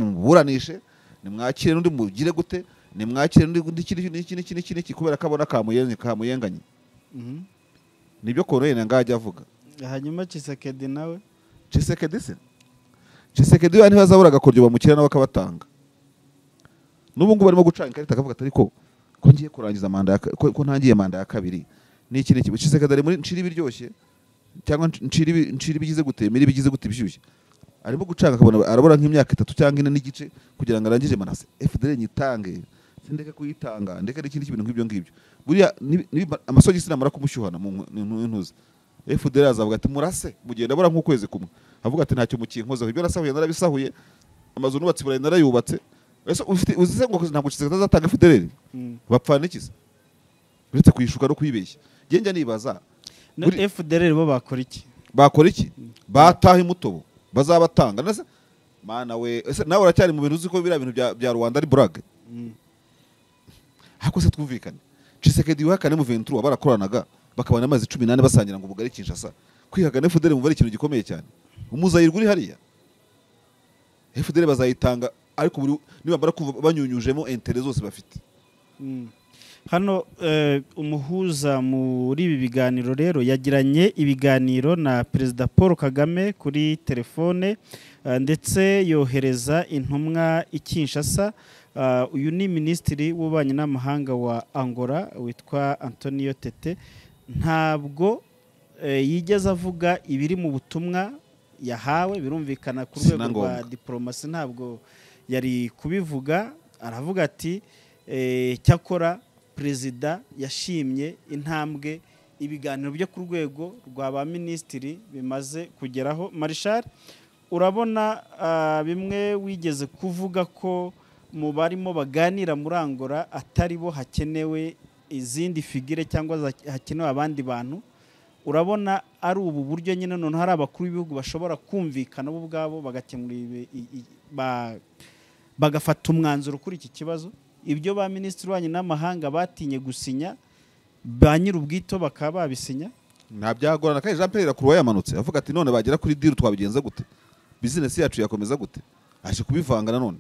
nimwakire n'undi mugire gute nimwakire n'undi iki n'iki n'iki n'iki n'iki kubera ko abona kamuyenganye mhm. nibyo koroye na ngajya avuga hanyuma cisekedi nawe cisekedi se cisekedi we ntibazabura agakoryo bamukira nawe akabatanga n'ubu ngubu barimo gucana ikarita akavuga atari ko ko ngiye kurangiza manda ko ntangiye manda ya kabiri ni iki n'iki cisekedi ari muri ncira ibiryoshye cyangwa ncira ibigize gute mira ibigize gute bishyushye arimo gucanga akabona arabura nk'imyaka itatu cyangwa ine n'igice kugira ngo arangize manase efuperi nyitange sindeke kuyitanga ndeke n'ikindi kintu nk'ibyo ngibyo buriya amasogisi namara kumushyuhana mu ntuzi efuperi azavuga ati murase mugenda abura nk'ukwezi kumwe avuga ati ntacyo mukinkozeho ibyo narasahuye narabisahuye amazu nubatse burayi narayubatse ese uzi ngo ntabwo kisega azatanga efuperi hmm. bapfana ikiza uretse kuyishuka no kuyibeshya njya nibaza na efuperi bo bakora iki bakora iki hmm. bataha imutobo bazabatanga mana we ese nawe uracyari mu bintu uzi ko biriya bintu bya rwanda ari burage hmm. ariko twumvikane cisekedi wihakane mu ventura barakoranaga bakabona amazi cumi n'ane basangira ngo ubugari kinshasa kwihagana efudere ari ikintu gikomeye cyane umuzayirwa uri hariya efudere bazayitanga ariko niba banyunyujemo entere zose bafite hmm. hano eh, umuhuza muri ibi biganiro rero yagiranye ibiganiro na perezida paul kagame kuri telefone eh, ndetse yohereza intumwa i kinshasa eh, uyu ni minisitiri w'ububanyi n'amahanga wa angola witwa antonio tete ntabwo yigeze avuga ibiri mu butumwa yahawe birumvikana ku rwego rwa diporomasi ntabwo yari kubivuga aravuga ati cyakora perezida yashimye intambwe ibiganiro byo ku rwego rwa ba minisitiri bimaze kugeraho marishari urabona ah, bimwe wigeze kuvuga ko mu barimo baganira muri angora atari bo hakenewe izindi figire cyangwa hakenewe abandi bantu urabona ari ubu buryo nyine noneho hari abakuru b'ibihugu bashobora kumvikana bo ubwabo bagakemura bagafata umwanzuro kuri iki kibazo ibyo ba minisitiri wanyu n'amahanga batinye gusinya ba nyir'ubwito bakaba babisinya nta byagorana kandi jean pierre kuruwa yamanutse avuga ati none bagera kuri diri twabigenza gute bizinesi yacu yakomeza gute aje kubivanga nanone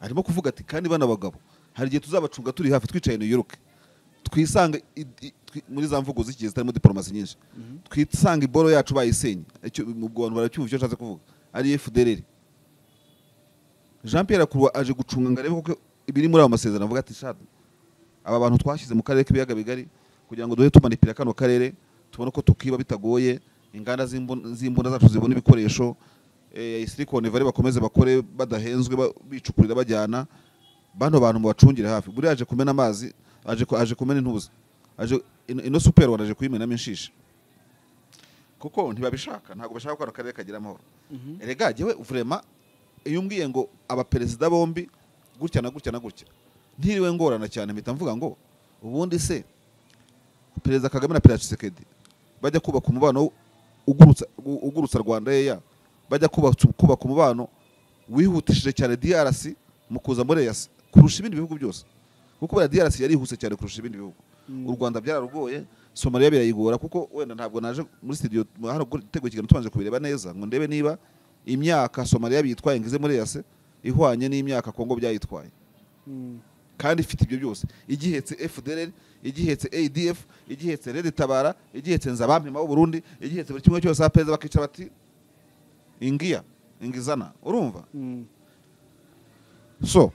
arimo kuvuga ati kandi bana bagabo hari igihe tuzabacunga turi hafi twicaye new twisanga muri za mvugo z'igihe zitarimo diporomasi nyinshi mhm. twisanga iboro yacu bayisenye mu bantu baracyumva icyo nshatse kuvuga ari fdr jean pierre kuruwa aje gucunga ngo arebe koko ibiri muri ayo masezerano avuga ati shadu aba bantu twashyize mu karere k'ibiyaga bigari kugira ngo duhe tumanipira kano karere tubone ko tukiba bitagoye inganda z'imbunda zacu zibona ibikoresho eh, silikoni bari bakomeze bakore badahenzwe bicukurira bajyana bano bantu mubacungire hafi buriya aje kumena amazi aje kumena intuza ino superi wanaje kuyimenamo inshishi kuko ntibabishaka ntabwo bashaka ko kano kagira amahoro mhm. rega jyewe vurema iyo umbwiye ngo abaperezida bombi gutya na gutya na gutya ntiriwe ngorana cyane mpita mvuga ngo ubundi se perezida kagame na perezida Tshisekedi bajya kubaka umubano ugurutsa rwanda yeya bajya kubaka umubano wihutishije cyane DRC mu kuza muri EAC kurusha ibindi bihugu byose kuko buriya DRC yarihuse cyane kurusha ibindi bihugu mm. u Rwanda byararugoye Somalia birayigora kuko wenda ntabwo naje muri studio hano gutego kiganiro tubanje kubireba neza ngo ndebe niba imyaka Somalia bitwaye ngize muri EAC ihwanye n'imyaka kongo byayitwaye hmm. kandi ifite ibyo byose igihetse fdr igihetse adf igihetse rede tabara igihetse nzabampimaho burundi igihetse buri kimwe cyose apeza bakicara bati ingiya ingizana urumva hmm. so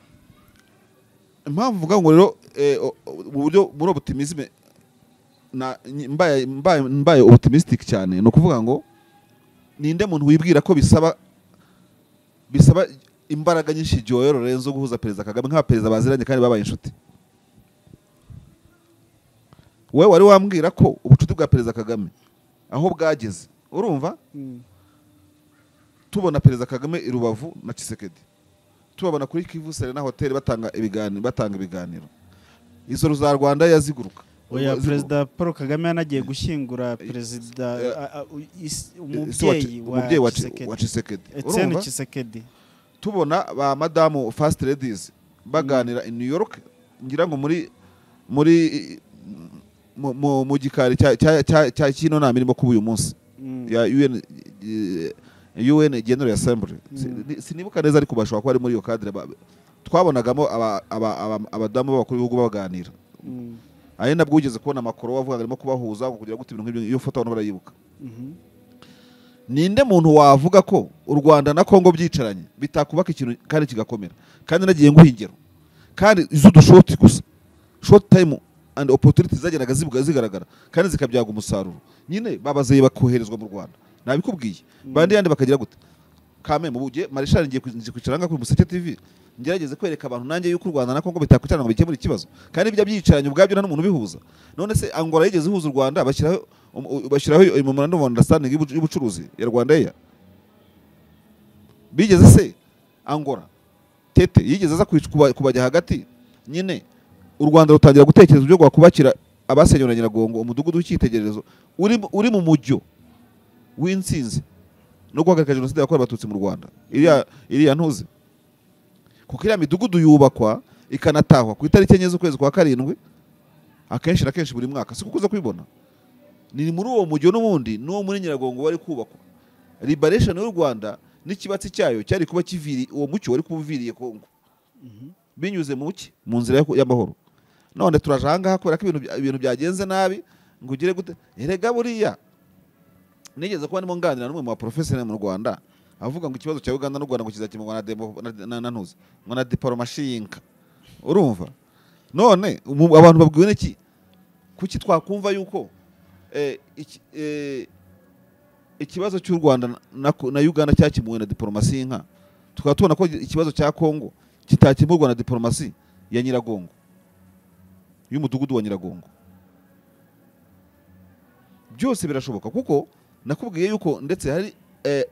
impamvu mvuga ngo rero eh, mu buryo muri obutimizime mbaye obutimisitike cyane ni ukuvuga ngo ninde muntu wibwira ko bisaba bisaba imbaraga nyinshi igihe Lorenzo zo guhuza perezida kagame nk'abaperezida baziranye kandi babaye inshuti wowe wari wambwira ko ubucuti bwa perezida kagame aho bwageze urumva hmm. tubona perezida kagame i rubavu na kisekedi tubabona kuri kivu serena hoteli batanga ibiganiro batanga ibiganiro izo za rwanda yaziguruka oya perezida paul kagame yanagiye gushyingura perezida umubyeyi wa kisekedi etienne kisekedi tubona ba madamu First Ladies baganira i New York ngira ngo muri muri mu gikari cya kino nama irimo kuba uyu munsi mm. ya UN eh, UN General Assembly mm. sinibuka neza ariko bashobora kuba ari muri iyo kadire twabonagamo abadamu b'abakuru b'ibihugu baganira mm. ari nabwo wigeze kubona amakuru wavuga arimo kubahuza kugira ngo ibintu nk'ibyo iyo foto abantu barayibuka mm-hmm. ninde muntu wavuga ko u rwanda na congo byicaranye bitakubaka ikintu kandi kigakomera kandi nagiye nguha ingero kandi iz'udushoti gusa shoti tayimu andi opotuniti zageraga zigaragara kandi zikabyaga umusaruro nyine babazaye bakoherezwa mu rwanda nabikubwiye bandi yandi bakagira gute kame mu bugiye marishari ngiye kwicara ngaho kuri museke tivi ngerageze kwereka abantu nanjye yuko u Rwanda na Kongo bitakwitana ngo bikemure ikibazo kandi bijya byicaranye ubwabyo nta n'umuntu ubihuza none se Angola yigeze ihuza u Rwanda bashyiraho um, um, bashyiraho memorandum of understanding y'ubucuruzi ya Rwanda ya bigeze se Angola tete yigeze aza kubajya hagati nyine u Rwanda rutangira gutekereza uburyo rwakubakira abasenywe na Nyiragongo umudugudu w'icyitegererezo uri mu mujyo w'insinzi no guhagarika jenoside yakorewe abatutsi mu rwanda iriya ntuzi kuko iriya midugudu yubakwa ikanatahwa ku itariki enye z'ukwezi kwa karindwi akenshi na kenshi buri mwaka si kuko uza kubibona ni muri uwo mujyi n'ubundi n'uwo muri nyiragongo wari kubakwa liberation y'u rwanda n'ikibatsi cyayo cyari kuba kiviri uwo mucyo wari kuba uviriye kongo binyuze mu ki mu nzira y'amahoro none turaje ahangaha kubera ko ibintu byagenze nabi ngo ugire gute erega buriya nigeze kuba ndimo nganira n'umwe mu baporofeseri mu rwanda avuga ngo ikibazo cya uganda n'u rwanda ngo kizakemurwa na ntuzi ngo na diporomashinga urumva none abantu babwiwe n'iki kuki twakumva yuko eh, eh, ikibazo cy'u rwanda na uganda cyakemuwe na diporomasi y'inka tukaba tubona ko ikibazo cya kongo kitakemurwa na diporomasi ya nyiragongo y'umudugudu wa nyiragongo byose birashoboka kuko nakubwiye yuko ndetse hari eh,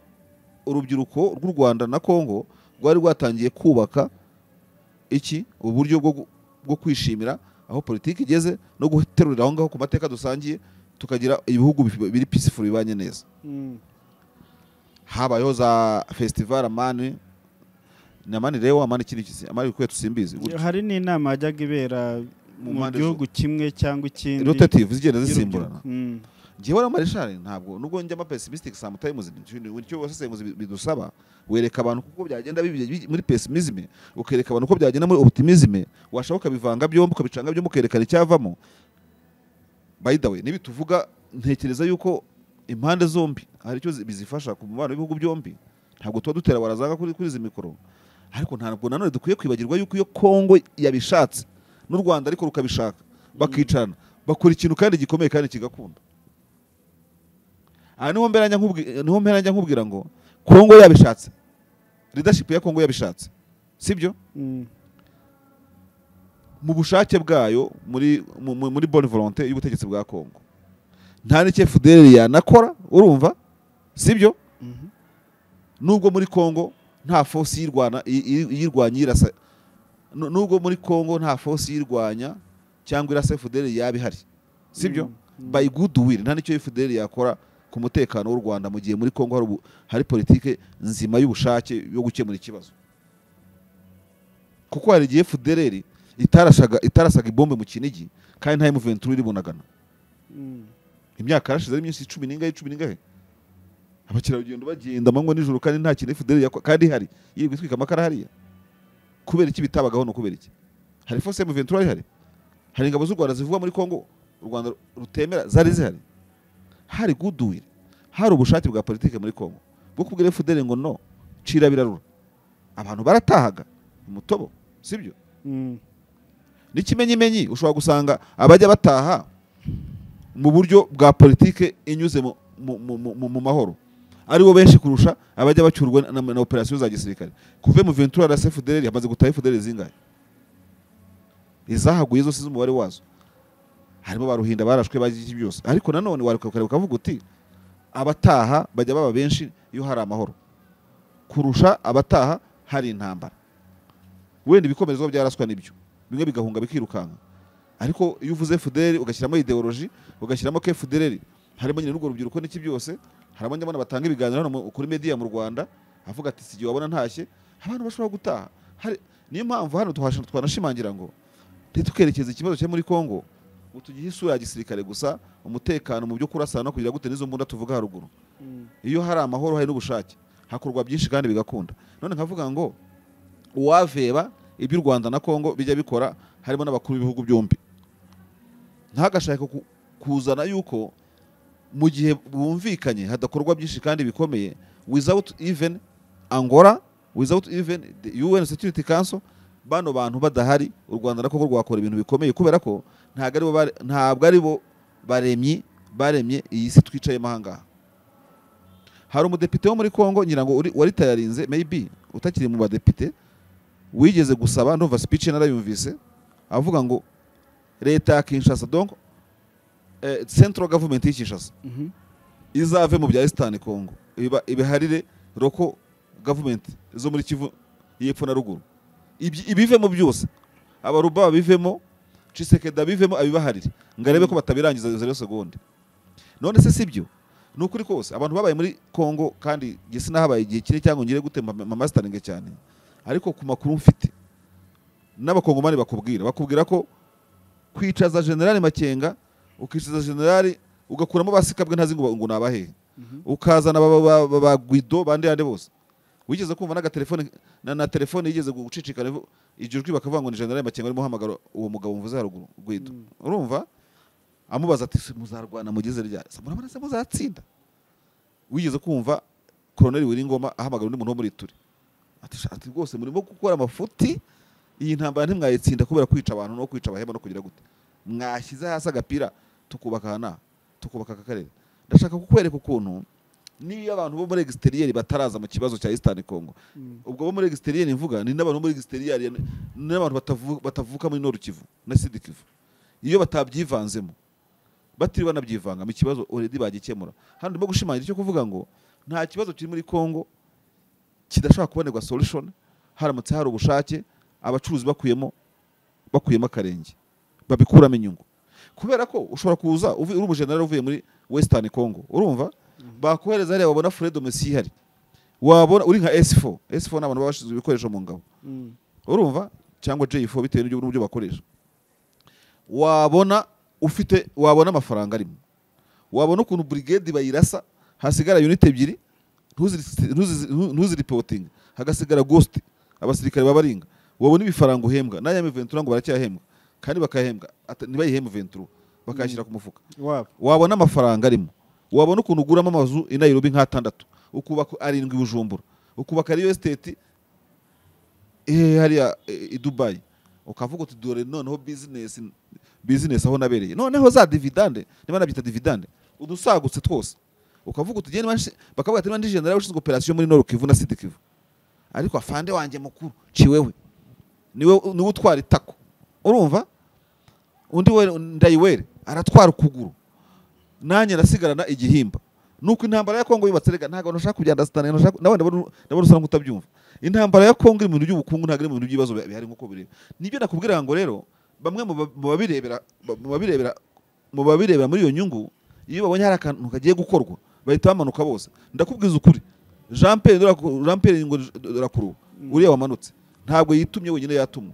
urubyiruko rw'u rwanda na congo rwari rwatangiye kubaka iki uburyo bwo kwishimira aho politiki igeze no guterurira aho ngaho ku mateka dusangiye tukagira ibihugu biri peaceful bibanye neza hmm. habayeho za festival amani ni amani rero amani ikindi kisi amani bikuye tusimbizi hari n'inama yajyaga ibera mu gihugu kimwe cyangwa ikindi rotative zigenda zisimburana hmm. gihora marishari ntabwo nubwo njyamo pesimisitike saa mutaye icyo wasesenguza bidusaba wereka abantu kuko byagenda muri pesimisme ukereka abantu uko byagenda muri optimisme washaka ukabivanga byombi ukabicanga byombi ukerekana icyavamo by the way nibi tuvuga ntekereza yuko impande zombi hari icyo bizifasha ku mubano w'ibihugu byombi ntabwo tuba dutera warazanga kuri izi mikoro ariko ntabwo nanone dukwiye kwibagirwa yuko iyo kongo yabishatse n'u rwanda ariko rukabishaka bakicarana bakora ikintu kandi gikomeye kandi kigakunda aha niho mpera njya nkubwira ngo kongo yabishatse leadership ya kongo yabishatse sibyo mm. mu bushake bwayo muri muri bonne volonté y'ubutegetsi bwa kongo nta n'icyo fudeli yanakora urumva sibyo mm-hmm. nubwo muri kongo nta fosi yirwanya irasa nubwo muri kongo nta fosi yirwanya cyangwa irasa fudeli yaba ihari sibyo mm-hmm. by good will nta n'icyo fudeli yakora ku mutekano w'u Rwanda mu gihe muri Kongo hari politiki nzima y'ubushake yo gukemura ikibazo kuko hari igihe FDLR itarasaga ibombe mu kinigi kandi nta M23 iribonagana mm. imyaka yarashize ari myinshi cumi n'ingahe cumi n'ingahe abakerarugendo bagenda amanywa nijoro kandi nta kintu FDLR kandi hari yirirwa itwika amakara hariya kubera iki bitabagaho no kubera iki hari force M23 hari ingabo z'u Rwanda zivuga muri Kongo u Rwanda rutemera zari zihari hari guduwire hari ubushake bwa politiki muri congo bwo kubwira fudere ngo no cira birarura abantu baratahaga umutobo sibyo mm. n'ikimenyimenyi ushobora gusanga abajya bataha mu buryo bwa politiki inyuze mu mahoro aribo benshi kurusha abajya bacyurwa na operasiyo za gisirikare kuve mu ventura la sefudereri hamaze gutaha ifudereri zingahe izahaguye zose z'umubare wazo harimo ba ruhinda barashwe bagiye byose ariko nanone wareka ukavuga uti abataha bajya baba benshi iyo hari amahoro kurusha abataha hari intambara wenda ibikomezo byaraswa n'ibyo bimwe bigahunga bikirukanka ariko iyo uvuze fuderi ugashyiramo ideoloji ugashyiramo ke fudereri harimo nyine n'urwo rubyiruko n'iki byose hari abanyamana batanga ibiganiro kuri mediya mu rwanda avuga ati si igihe wabona ntashye abantu bashobora gutaha niyo mpamvu hano twanashimangira ngo ntitukerekeze ikibazo cyo muri congo utugihe isura ya gisirikare gusa umutekano mu byo kurasana no kugira gute n'izo mbunda tuvuga haruguru mm. iyo hari amahoro hari n'ubushake hakorwa byinshi kandi bigakunda none nkavuga ngo uwaveba ibyo u rwanda na Congo bijya bikora harimo n'abakuru b'ibihugu byombi ntagashake kuzana yuko mu gihe bumvikanye hadakorwa byinshi kandi bikomeye without even Angola without even the un security council bano bantu badahari u rwanda nako rwakora ibintu bikomeye kubera ko ntabwo ari bo baremye baremye iyi si twicayemo ahangaha hari umudepite wo muri congo ngira ngo wari tayarinze meyibi utakiri mu badepite wigeze gusaba ndumva speech narayumvise avuga ngo leta ya kinshasa donc eh, central government y'i mhm. izave mu bya esitani congo ibiharire roko gavumenti zo muri kivu y'epfo na ruguru ibivemo byose abaruba babivemo cisekeda bivemo abibaharire ngo arebe ko batabirangiza zero segonde none se si byo ni ukuri kose abantu babaye muri congo kandi njye sinahabaye igihe kire cyangwa ngire gute masitaringe cyane ariko ku makuru mfite n'abakongomani bakubwira bakubwira ko kwicaza generali makenga ukicaza generali ugakuramo basikabwe ntazi ngo ngo nabahehe mhm. ukazana ba guido bande bose wigeze kumva n'agatelefone na telefone yigeze gucicikana ijwi bakavuga ngo ni generale makenga arimo uhamagara uwo mugabo mvuze haruguru rwito mm. urumva amubaza ati muzarwana mugeze ryari murabona se muzatsinda wigeze kumva koroneri wiringoma ahamagara undi muntu wo muri turi ati rwose murimo gukora amafuti iyi ntambara ntimwayitsinda kubera kwica abantu no kwica abahema no kugira gute mwashyize hasi agapira tukubaka aha tukubaka aka karere ndashaka kukwereka ukuntu n'iyo abantu bo muri egisiteriyeri bataraza mu kibazo cya isitani kongo mm. ubwo bo muri egisiteriyeri mvuga ni n'abantu bo muri egisiteriyeri n'abantu batavuka muri noru kivu na sidi kivu iyo batabyivanzemo batiri banabyivanga mu kibazo oredi bagikemura hano ndimo gushimangira icyo kuvuga ngo nta kibazo kiri muri kongo kidashobora kubonerwa solution haramutse hari ubushake abacuruzi bakuyemo bakuyemo akarenge babikuramo inyungu kubera ko ushobora kuza uri umujenera uvuye muri wesitani kongo urumva bakohereza hariya wabona fure domisi wabona uri nka esifo esifo ni abantu baba bashinzwe ibikoresho mu ngabo mm. urumva cyangwa jeyifo bitewe n'uburyo bakoresha wabona ufite wabona amafaranga arimo wabona ukuntu burigade bayirasa hasigara yunite ebyiri ntuziripotinge hagasigara gosite abasirikare babaringa wabona ibifaranga uhembwa n'aya miventuro ngo baracyahembwa kandi bakahembwa ntibayihembe venturo bakayashyira ku mufuka mm. wabona amafaranga arimo wabona ukuntu uguramo amazu i Nairobi nk'atandatu ukubaka arindwi bujumbura ukubaka ariyo esiteti eh, hariya eh, i dubayi ukavuga uti dore noneho bizinesi bizinesi aho nabereye noneho za dividande niba nabyita dividande udusagutse twose ukavuga uti genda bakavuga ati niba ndi general ushinzwe operasiyo muri noro kivu na kivu ariko afande wanjye mukuru ciwewe niwe niwe utwara itako urumva undi we ndayiwere aratwara ukuguru nanjye nasigarana igihimba nuko intambara ya kongo yubatse reka ntabwo ntushaka kugenda sitani nawe ndabona usa nk'utabyumva intambara ya kongo iri mu bintu by'ubukungu ntabwo iri mu bintu by'ibibazo bihari nk'uko bireba nibyo nakubwira ngo rero bamwe mu babirebera muri iyo nyungu iyo babonye hari akantu kagiye gukorwa bahita bamanuka bose ndakubwiza ukuri jean paul ngo rakuru uriya wamanutse ntabwo yitumye wenyine yatumwe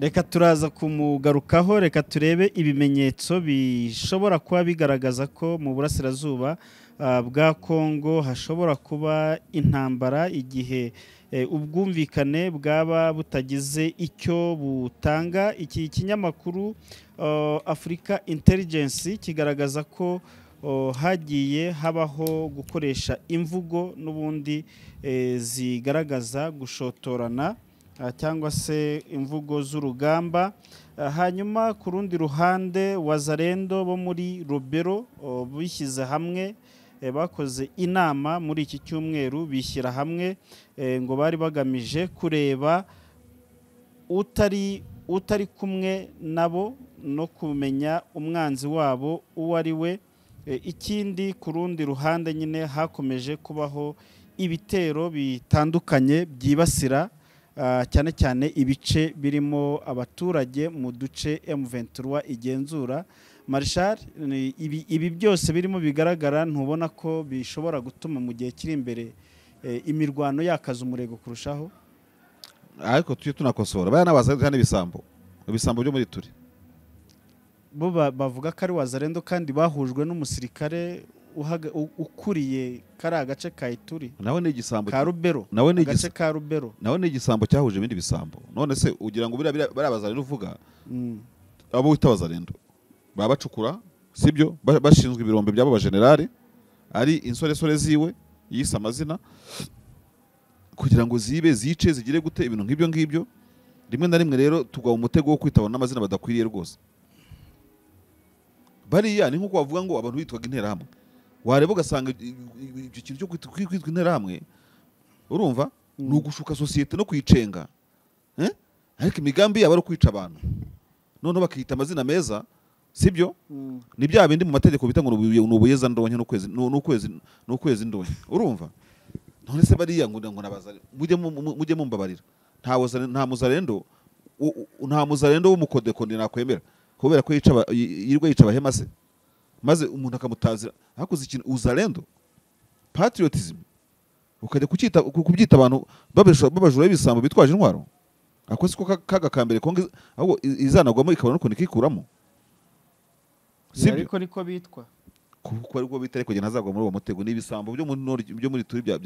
reka turaza kumugarukaho reka turebe ibimenyetso bishobora kuba bigaragaza ko mu burasirazuba ah, bwa kongo hashobora kuba intambara igihe eh, ubwumvikane bwaba butagize icyo butanga iki kinyamakuru oh, afurika intelligence kigaragaza ko oh, hagiye habaho gukoresha imvugo n'ubundi eh, zigaragaza gushotorana Ah, cyangwa se imvugo z'urugamba ah, hanyuma ku rundi ruhande wazarendo bo muri robero bishyize hamwe eh, bakoze inama muri iki cyumweru bishyira hamwe eh, ngo bari bagamije kureba utari utari kumwe nabo no kumenya umwanzi wabo uwo ari we eh, ikindi ku rundi ruhande nyine hakomeje kubaho ibitero bitandukanye byibasira Ah, cyane cyane ibice birimo abaturage mu duce M23 igenzura Marshal ibi byose birimo bigaragara ntubona ko bishobora gutuma mu gihe kiri imbere eh, imirwano yakaza umurego kurushaho ariko tujye tunakosora baya n'abazarenda n'ibisambo ibisambo byo muri turi bo bavuga ko ari wazarendo kandi bahujwe n'umusirikare ukuriye kariya gace ka ituri nawe ni igisambo ka rubero nawe ni agace ka rubero nawe ni igisambo cyahuje ibindi bisambo none se ugira ngo biriya bazarendo uvuga mm. abo wita abazarendo baba bacukura sibyo bashinzwe ibirombe by'abo bajenerali ari insoresore ziwe yise amazina kugira ngo zibe zice zigire gute ibintu nk'ibyo ngibyo rimwe na rimwe rero tugwa umutego wo kwitaba n'amazina badakwiriye rwose bariya ni nk'uko bavuga ngo abantu bitwaga interahamwe wareba ugasanga icyo kintu cyo kwitwa interahamwe urumva hmm. ni ugushuka sosiyete no kuyicenga eh? ariko imigambi yabo ari ukwica abantu noneho bakita amazina meza sibyo hmm. ni bya bindi mu mategeko bita ngo ni ubuyeza ndonke n'ukwezi ndonke urumva none se bariya ngo nabaza mujye mumbabarira nta muzarendo nta muzarendo w'umukodekoni nakwemera kubera ko yirirwa yica abahema se maze umuntu akamutazira hakuze ikintu uzalendo patriotism ukajya kubyita abantu babesha babajura b'ibisambo bitwaje intwaro ako siko kaga ka mbere kongo ahubwo izanagwamo ikabona n'ukuntu nikikuramo ariko niko bitwa kuko ariko bita ariko gena azagwa muri uwo mutego n'ibisambo byo muri nori byo muri turi bya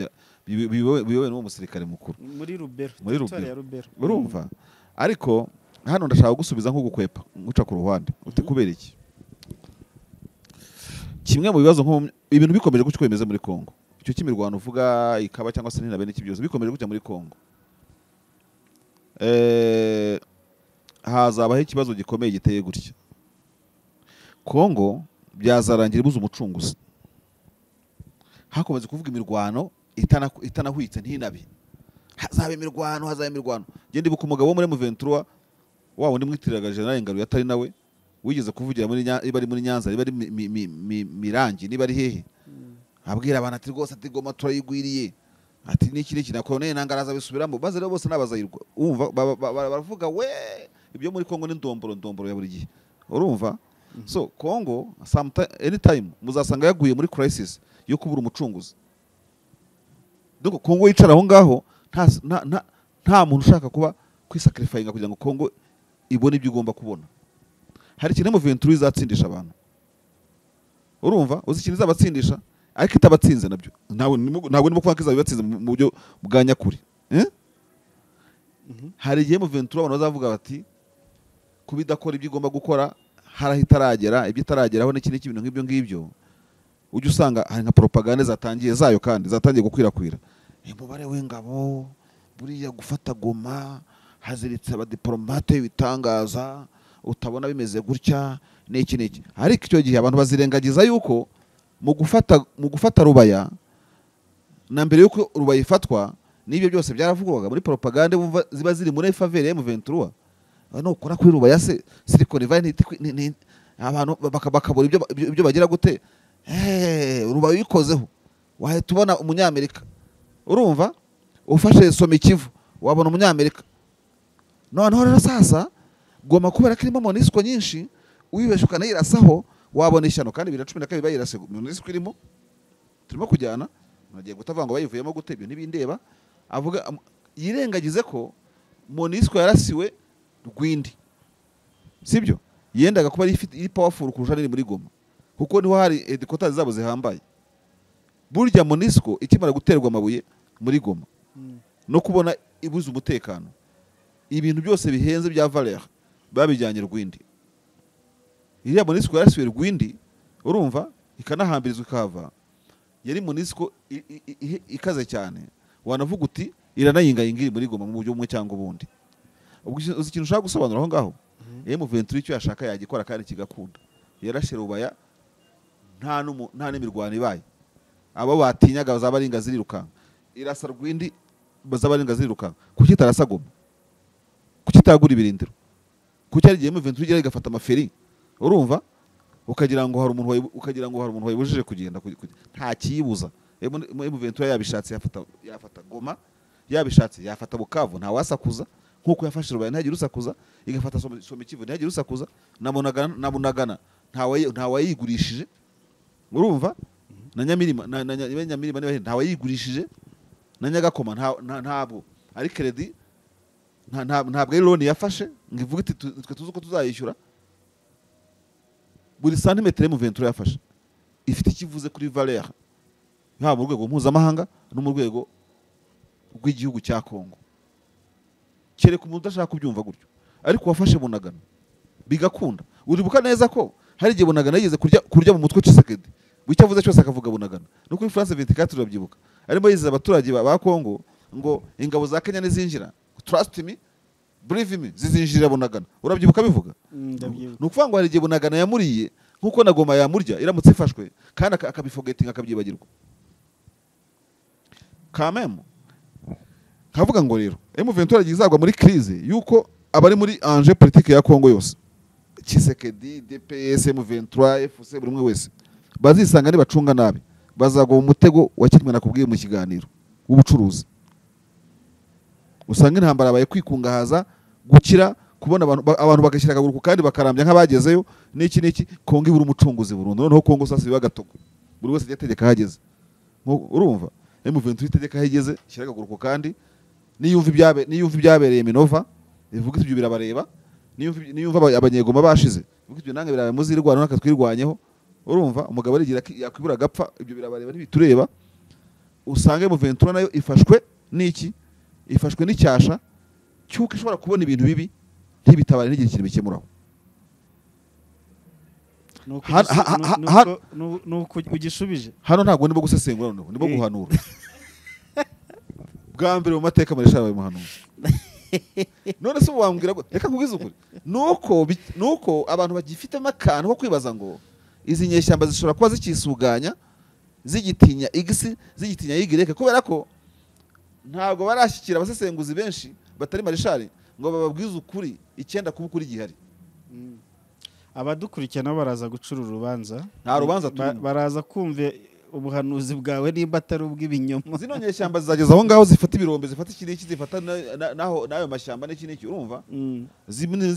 biyobowe n'uwo musirikare mukuru muri rubero muri rubero urumva ariko hano ndashaka gusubiza nko gukwepa nguca ku ruhande uti mhm. kubera kimwe mu bibazo ibintu bikomeje gutyo bimeze muri congo icyo cy'imirwano uvuga ikaba cyangwa se bene iki byose bikomeje gutya muri congo eh, hazabaho ikibazo gikomeye giteye gutya congo byazarangira ibuze umucunguzi hakomeze kuvuga imirwano itanahwitse ntinabi hazaba imirwano hazaba imirwano genda ibuka umugabo wo muri muventura wa wundi mwitiraga generale ngaruye atari nawe wigeze kuvugira niba ari muri nyanza niba ari mirangi niba ari hehe abwira abantu ati rwose ati goma turayigwiriye ati n'iki n'iki na korone nanga arazabisubiramo maze rero bose nabazayirwa wumva baravuga we ibyo muri kongo ni ndomboro ndomboro ya buri gihe urumva mhm. so kongo anytime muzasanga yaguye muri crisis yo kubura umucunguzi dore kongo yicara aho ngaho nta muntu ushaka kuba kwisakirifayinga kugira ngo kongo ibone ibyo igomba kubona hari ikintu mu venturi izatsindisha abantu urumva uzi ikintu izabatsindisha ariko itabatsinze nabyo ntabwo nimo kuvuga ko izabibatsinze mu buryo bwa nyakuri eh? hari igihe mu venturi abantu bazavuga bati kuba ibyo igomba gukora hari aho itaragera ibyo itarageraho n'iki n'iki nk'ibyo ngibyo ujya usanga hari nka poropagande zatangiye zayo kandi zatangiye gukwirakwira eh, umubare w'ingabo buriya gufata goma haziritse abadiporomate b'ibitangaza utabona bimeze gutya n'iki n'iki ariko icyo gihe abantu bazirengagiza yuko mu gufata mu gufata rubaya na mbere y'uko rubaya ifatwa n'ibyo byose byaravugwaga muri propagande ziba ziri muri favere emuventura ah, nukora kuri rubaya se silicon valley abantu bakabura ibyo bagira gute eh, rubaya uyikozeho wahita ubona umunyamerika urumva ufashe soma ikivu wabona umunyamerika noneho rero sasa goma kubera ko irimo monisiko nyinshi wibeshye ukanayirasaho wabona ishyano kandi bibiri na cumi na kabiri bayirase monisiko irimo turimo kujyana nagiye kutavuga ngo bayivuyemo gute ibyo ntibindeba avuga yirengagize ko monisiko yarasiwe rwindi sibyo yendaga kuba iri pawafuru kurusha niri muri goma kuko niho hari edikotari zabo zihambaye burya monisiko ikimara guterwa amabuye muri goma hmm. no kubona ibuze umutekano ibintu byose bihenze bya valera babijyanye rwindi iriya monisiko yarasiwe rwindi urumva ikanahambirizwa ikahava yari monisiko ikaze cyane wanavuga uti iranayingayinga iri muri goma mu buryo bumwe cyangwa ubundi uzi ikintu ushaka gusobanura aho ngaho mhm. emuventuri icyo yashaka yagikora kandi kigakunda yarashyira ubaya nta n'imirwano ibaye abo batinyaga bazabaringa zirirukanka irasa rwindi bazabaringa zirirukanka kuki itarasa goma kuki itagura ibirindiro kuko cyarigiyemo ventura igera igafata amaferi urumva ukagira ngo hari umuntu ukagira ngo hari umuntu wayibujije kugenda nta kiyibuza ventura yabishatse yafata goma yabishatse yafata bukavu ntawasakuza nk'uko yafashe rubaye ntihagire usakuza igafata somikivu ntihagire usakuza na bunagana ntawayigurishije urumva na nyamirima na nyamirima niba ntawayigurishije na nyagakoma ntabwo ari keredi ntabwo ari loni yafashe ngo ivuge twe tuzi uko tuzayishyura buri santimetero y'umuventura yafashe ifite icyo ivuze kuri valere haba mu rwego mpuzamahanga no mu rwego rw'igihugu cya kongo kereka umuntu udashaka kubyumva gutyo ariko wafashe bunagana bigakunda uribuka neza ko hari igihe bunagana yigeze kurya mu mutwe cisekedi buri icyo avuze cyose akavuga bunagana no kuri france 24 turabyibuka arimo yiziza abaturage ba kongo ngo ingabo za kenya nizinjira turasiti mi burive mi zizinjirira bunagana urabyibuka bivuga mm, ni ukuvuga ngo hari igihe bunagana yamuriye nk'uko na goma yamurya iramutse ifashwe kandi akabifogetinga akabyibagirwa kamemu nkavuga ngo rero emuventura eh, izagwa muri kirize y'uko abari muri anje politiki ya kongo yose kisekedi dps emuventura efuse buri umwe wese bazisanga nibacunga nabi bazagwa mu mutego wakemwe nakubwiye mu kiganiro w'ubucuruzi usanga intambara yabaye kwikungahaza gukira kubona abantu bagashyira akaguru kandi bakarambya nk'abagezeyo n'iki n'iki kongo ibura umucunguzi burundu noneho kongo sasa iba gatogo buri wese ajya ahageze urumva emuventi itegeka aho shyira akaguru kandi niyumva ibyabereye minova bivuga ibyo birabareba niyumva abanyegoma bashize bivuga ibyo nange birabaye muzirwa n'aka twirwanyeho urumva umugabo arigira yakwibura agapfa ibyo birabareba ntibitureba usanga emuventura nayo ifashwe n'iki ifashwe n'icyasha cy'uko ishobora kubona ibintu bibi ntibitabare n'igihe ikintu bikemuraho nuko ugishubije hano ntabwo ndimo gusesengura noneho ndimo eh. guhanura bwa mbere mu mateka muri shabaye muhanuzi (laughs) none se wambwira ngo reka nkubwize ukuri nuko abantu bagifitemo akantu ko kwibaza ngo izi nyeshyamba zishobora kuba zikisuganya zigitinya igisi zigitinya yigireke kubera ko ntabwo barashyikira abasesenguzi benshi batari marishari ngo bababwize ukuri icyenda kuba ukuri gihari mm. abadukurikiye nabo baraza gucura urubanza nta rubanza turimo baraza kumve ubuhanuzi bwawe nimba atari ubw'ibinyoma zino nyeshyamba zizageza aho ngaho zifata ibirombe zifata iki n'iki zifata n'ayo mashyamba n'iki n'iki urumva mm.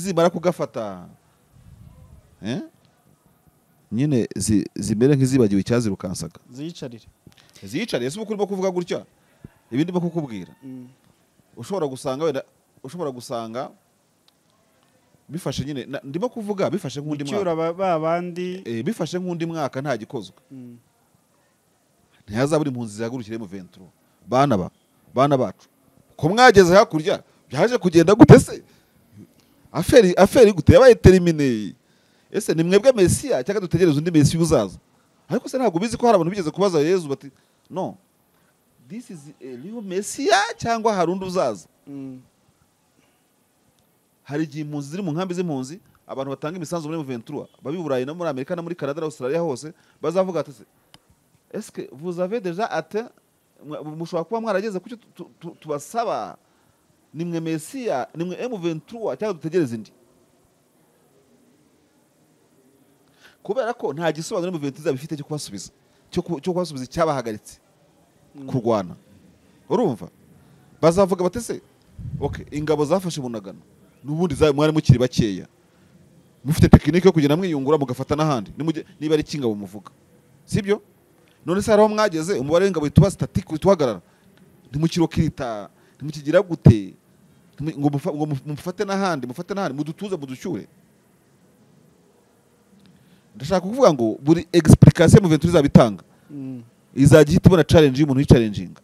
zimara kugafata eh? nyine zimere nk'izibagiwe icyazirukansaga ziyicarire ziyicarire si uba urimo kuvuga gutya ibi ndimo kukubwira mm. ushobora gusanga wenda ushobora gusanga bifashe nyine ndimo kuvuga bifashe nk'undi mwaka eh, bifashe nk'undi mwaka nta gikozwe mm. ntihazabura impunzi zihagurukire mu venturo bana ba bana bacu ko mwageze hakurya byaje kugenda gute se aferi aferi gute yabaye terimine ese ni mwebwe mesiya cyangwa dutegereze undi mesiya uzaza ariko se ntabwo ubizi ko hari abantu bigeze kubaza yezu bati no this is eliyo eh, mesiya ah, cyangwa hari undi uzaza mm. hari igihe impunzi ziri mu nkambi z'impunzi abantu batanga imisanzu muri Ventura babi Burayi no muri Amerika no muri Canada Australia hose bazavuga ati eske vous avez déjà mushobora kuba mwarageze kucyo tubasaba nimwe Mesiya nimwe M23 cyangwa dutegereze indi kubera ko nta gisobanuro M23 bifite cyo kubasubiza cyo kubasubiza icyabahagaritse kurwana urumva bazavuga batese ingabo zafashe bunagana n'ubundi mwari mukiri bakeya mufite tekinike yo kugenda mwiyungura mugafata n'ahandi niba ari cy'ingabo muvuga sibyo none se hari aho mwageze umubare w'ingabo witwa sitatike wituhagarara ntimukirokirita ntimukigira gute ngo mufate n'ahandi mufate n'ahandi mudutuze muducyure ndashaka kuvuga ngo buri egisipurikasiyo muventura izaba izajya ihita ibona challenge y'umuntu uyicarenjinga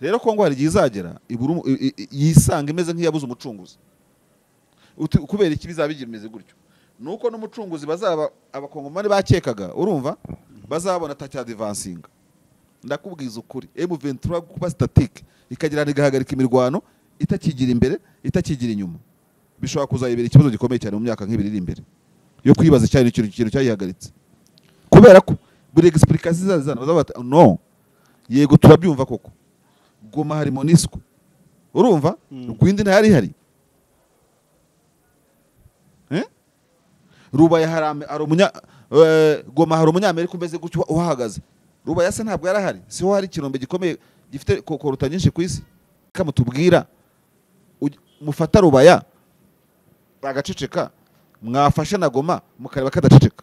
rero kongo hari igihe izagera yisanga imeze nk'iyabuze umucunguzi kubera iki bizaba bimeze gutyo ni uko n'umucunguzi bazaba abakongomani bakekaga urumva bazabona atacyadivansinga ndakubwiza ukuri emu ventura kuba sitatike ikagira igahagarika imirwano itakigira imbere itakigira inyuma bishobora kuzayibera ikibazo gikomeye cyane mu myaka nk'ibiri iri imbere yo kwibaza cyane ikintu cyayihagaritse kubera ko buri egisipurikasiyo izazana bazaba bati no yego turabyumva koko goma hari monisiko urumva rwindi hmm. ntayari ihari eh? rubaya hari umunya eh, goma hari umunyamerika umeze gutyo uhahagaze rubaya se ntabwo yari ahari siho hari ikirombe gikomeye gifite kokoruta nyinshi ku isi kamutubwira mufata rubaya bagaceceka mwafashe na goma mukareba kadaceceka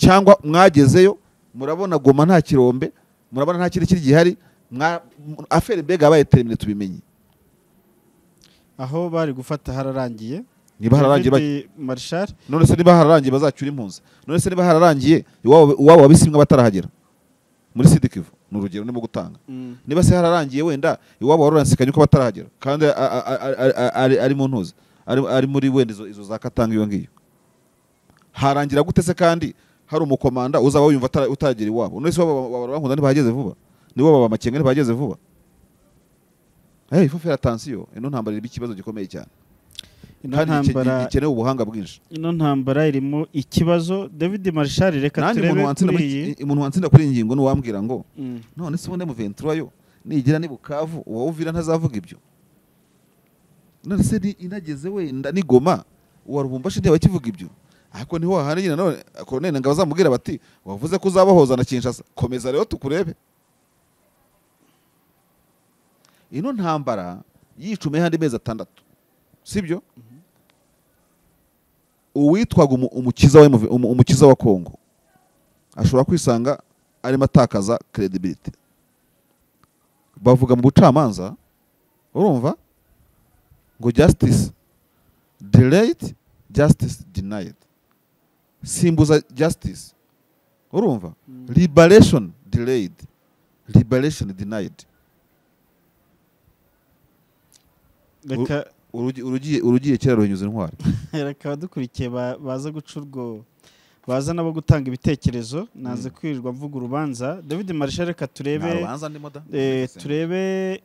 cyangwa mwagezeyo murabona goma nta kirombe murabona nta kindi kiri gihari aferi mbega yabaye teremine tubimenye aho bari gufata hararangiye niba hararangiye marishari none se niba hararangiye bazacyura impunzi none se niba hararangiye iwabo wabisimwe batarahagera muri sidikivu ni urugero ndimo gutanga mm. niba se hararangiye wenda iwabo waruransikanye uko batarahagera kandi ari mu ntuzi ari muri wenda izo za katanga iyo ngiyo harangira gute se kandi hari umukomanda uzaba yumva utagira iwabo uno wese bakunda ntibahageze vuba nibo baba amakenga ntibahageze vuba hey fufera atansiyo ino ntambara irimo ikibazo gikomeye cyane gikenewe ubuhanga bwinshi ino ntambara irimo ikibazo david marshal reka turebe kuri iyi umuntu wansinda kuri iyi ngingo n'uwambwira ngo mm. none se ubundi mu venturayo nigira ni bukavu uwawuvira ntazavuga ibyo none se inageze wenda nigoma uwa rubumbashi ntiyabakivuga ibyo ariko niho nyine none koroneri ngo bazamubwira bati wavuze ko uzabahoza na kinshasa komeza rero tukurebe ino ntambara yicumeyeho andi mezi atandatu sibyo mhm. uwitwaga umukiza we wa kongo ashobora kwisanga arimo atakaza credibility bavuga mu bucamanza urumva ngo justice delayed justice denied simbuza justice urumva mm. liberation delayed liberation denied urugiye kera runyuze intwari (laughs) reka abadukurikiye baza guca urwo baza nabo gutanga ibitekerezo naze mm. kwirirwa mvuga urubanza david marshal reka turebe eh, turebe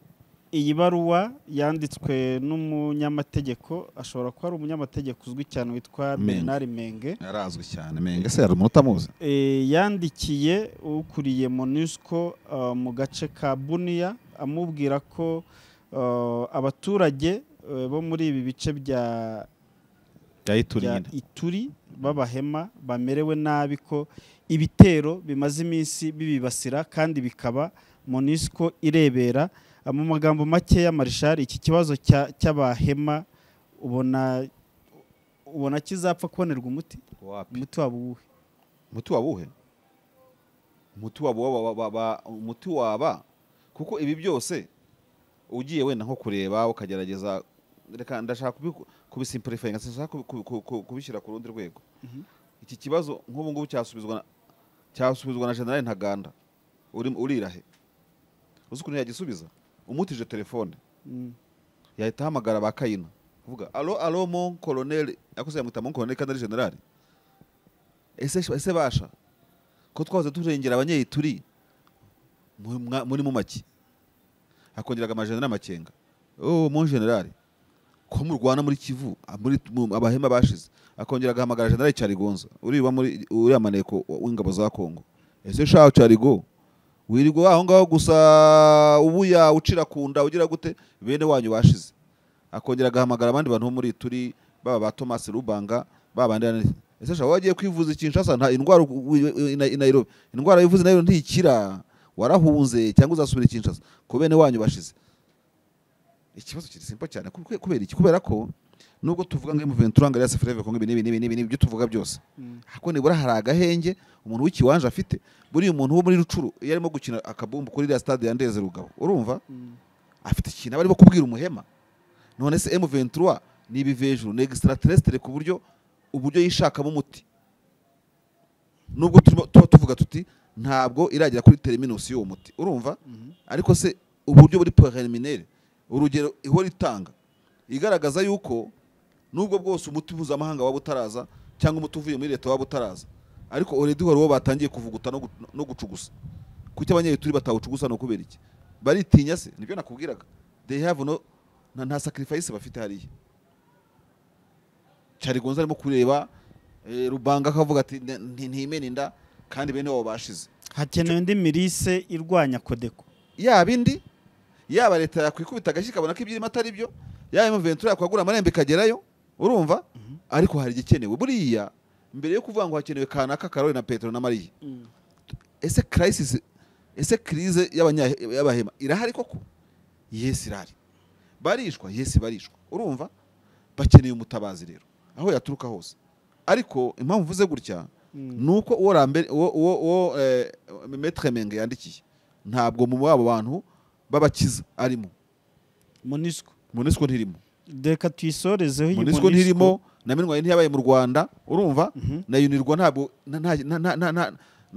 iyi baruwa yanditswe n'umunyamategeko ashobora kuba ari umunyamategeko uzwi cyane witwa Bernard menge arazwi cyane menge se hari umuntu utamuzi eh, yandikiye ukuriye monusco eh, mu gace ka buniya amubwira ko eh, abaturage bo muri ibi bice bya ituri b'abahema bamerewe nabi ko ibitero bimaze iminsi bibibasira kandi bikaba monisco irebera mu magambo make y'amarishari iki kibazo cy'abahema ubona ubona kizapfa kubonerwa umuti umuti waba uwuhe umuti waba uwuhe umuti waba kuko ibi byose ugiye wenda nko kureba ukagerageza reka ndashaka kubisimpurifayinga sinshaka kubishyira ku rundi rwego mhm. iki kibazo nk'ubu ngubu cyasubizwa na generale ntaganda urirahe uzi ukuntu yagisubiza umutije telefone mm. yahita ahamagara ba kayina kuvuga alo alo mon koloneli yakoze yamwita mon koloneli kandi ari generali ese basha ko twahoze turengera abanyeyi turi muri mu make hakongeraga amajenera amakenga oh mon generali ko murwana muri kivu abahema bashize akongera agahamagara generali cyarigonza uriya maneko w'ingabo za kongo ese shaho cyarigo wirirwa aho ngaho gusa ubuya ucira ku nda ugira gute bene wanyu bashize akongera agahamagara abandi bantu muri turi baba ba Thomas rubanga babandi ese shaka wagiye kwivuza ikinshasa nta indwara i indwara yivuza i Nairobi ntikira warahunze cyangwa uzasubira ikinshasa ku bene wanyu bashize ikibazo kiri simba cyane kubera iki kubera ko nubwo tuvuga ngo emu ventura ya sefureve kongo ibi n'ibi n'ibi ibyo tuvuga byose mm. ariko nibura hari agahenge umuntu w'ikiwanje afite buriya umuntu wo muri rucuru iyo arimo gukina akabumbu kuri iriya stade yandeze rugabo urumva mm. afite ikintu aba arimo kubwira umuhema none se emu ventura ni ibivejuru ni egisitarateresitire ku buryo uburyo yishakamo umuti nubwo tuba tuvuga tuti ntabwo iragera kuri teriminusi y'uwo muti urumva mm-hmm. ariko se uburyo buri poreriminere urugero ihora itanga igaragaza yuko nubwo bwose umuti mpuzamahanga waba utaraza cyangwa umuti uvuye muri leta waba utaraza ariko uredi wari uwo batangiye kuvuguta no gucugusa kuki abanyayeturi batawucugusa no ukubera iki baritinya se nibyo nakubwiraga they have no nta sacrifice bafite hariya carigonza arimo kureba eh, rubanga akavuga ati ntimena inda kandi bene wabo bashize hakenewe indi mirise irwanya kodeko yaba indi yaba leta yakwikubita agashyi ikabona ko ibyo irimo atari byo yaba imuventura yakwagura amarembo ikagerayo urumva ariko hari igikenewe buriya mbere yo kuvuga ngo hakenewe kanaka karori na petero na mariya ese kirayisisi ese kirize y'abahema irahari koko yesi irahari barishwa yesi barishwa urumva bakeneye umutabazi rero aho yaturuka hose ariko impamvu uvuze gutya hmm. ni uko uwo rambere uwo eh, menge yandikiye ntabwo mu babo bantu babakiza arimo munisiko munisiko ntirimo reka tuyisorezeho iyi monisiko ntirimo na minwayi ntiyabaye mu rwanda urumva mhm. na yunirwa ntabwo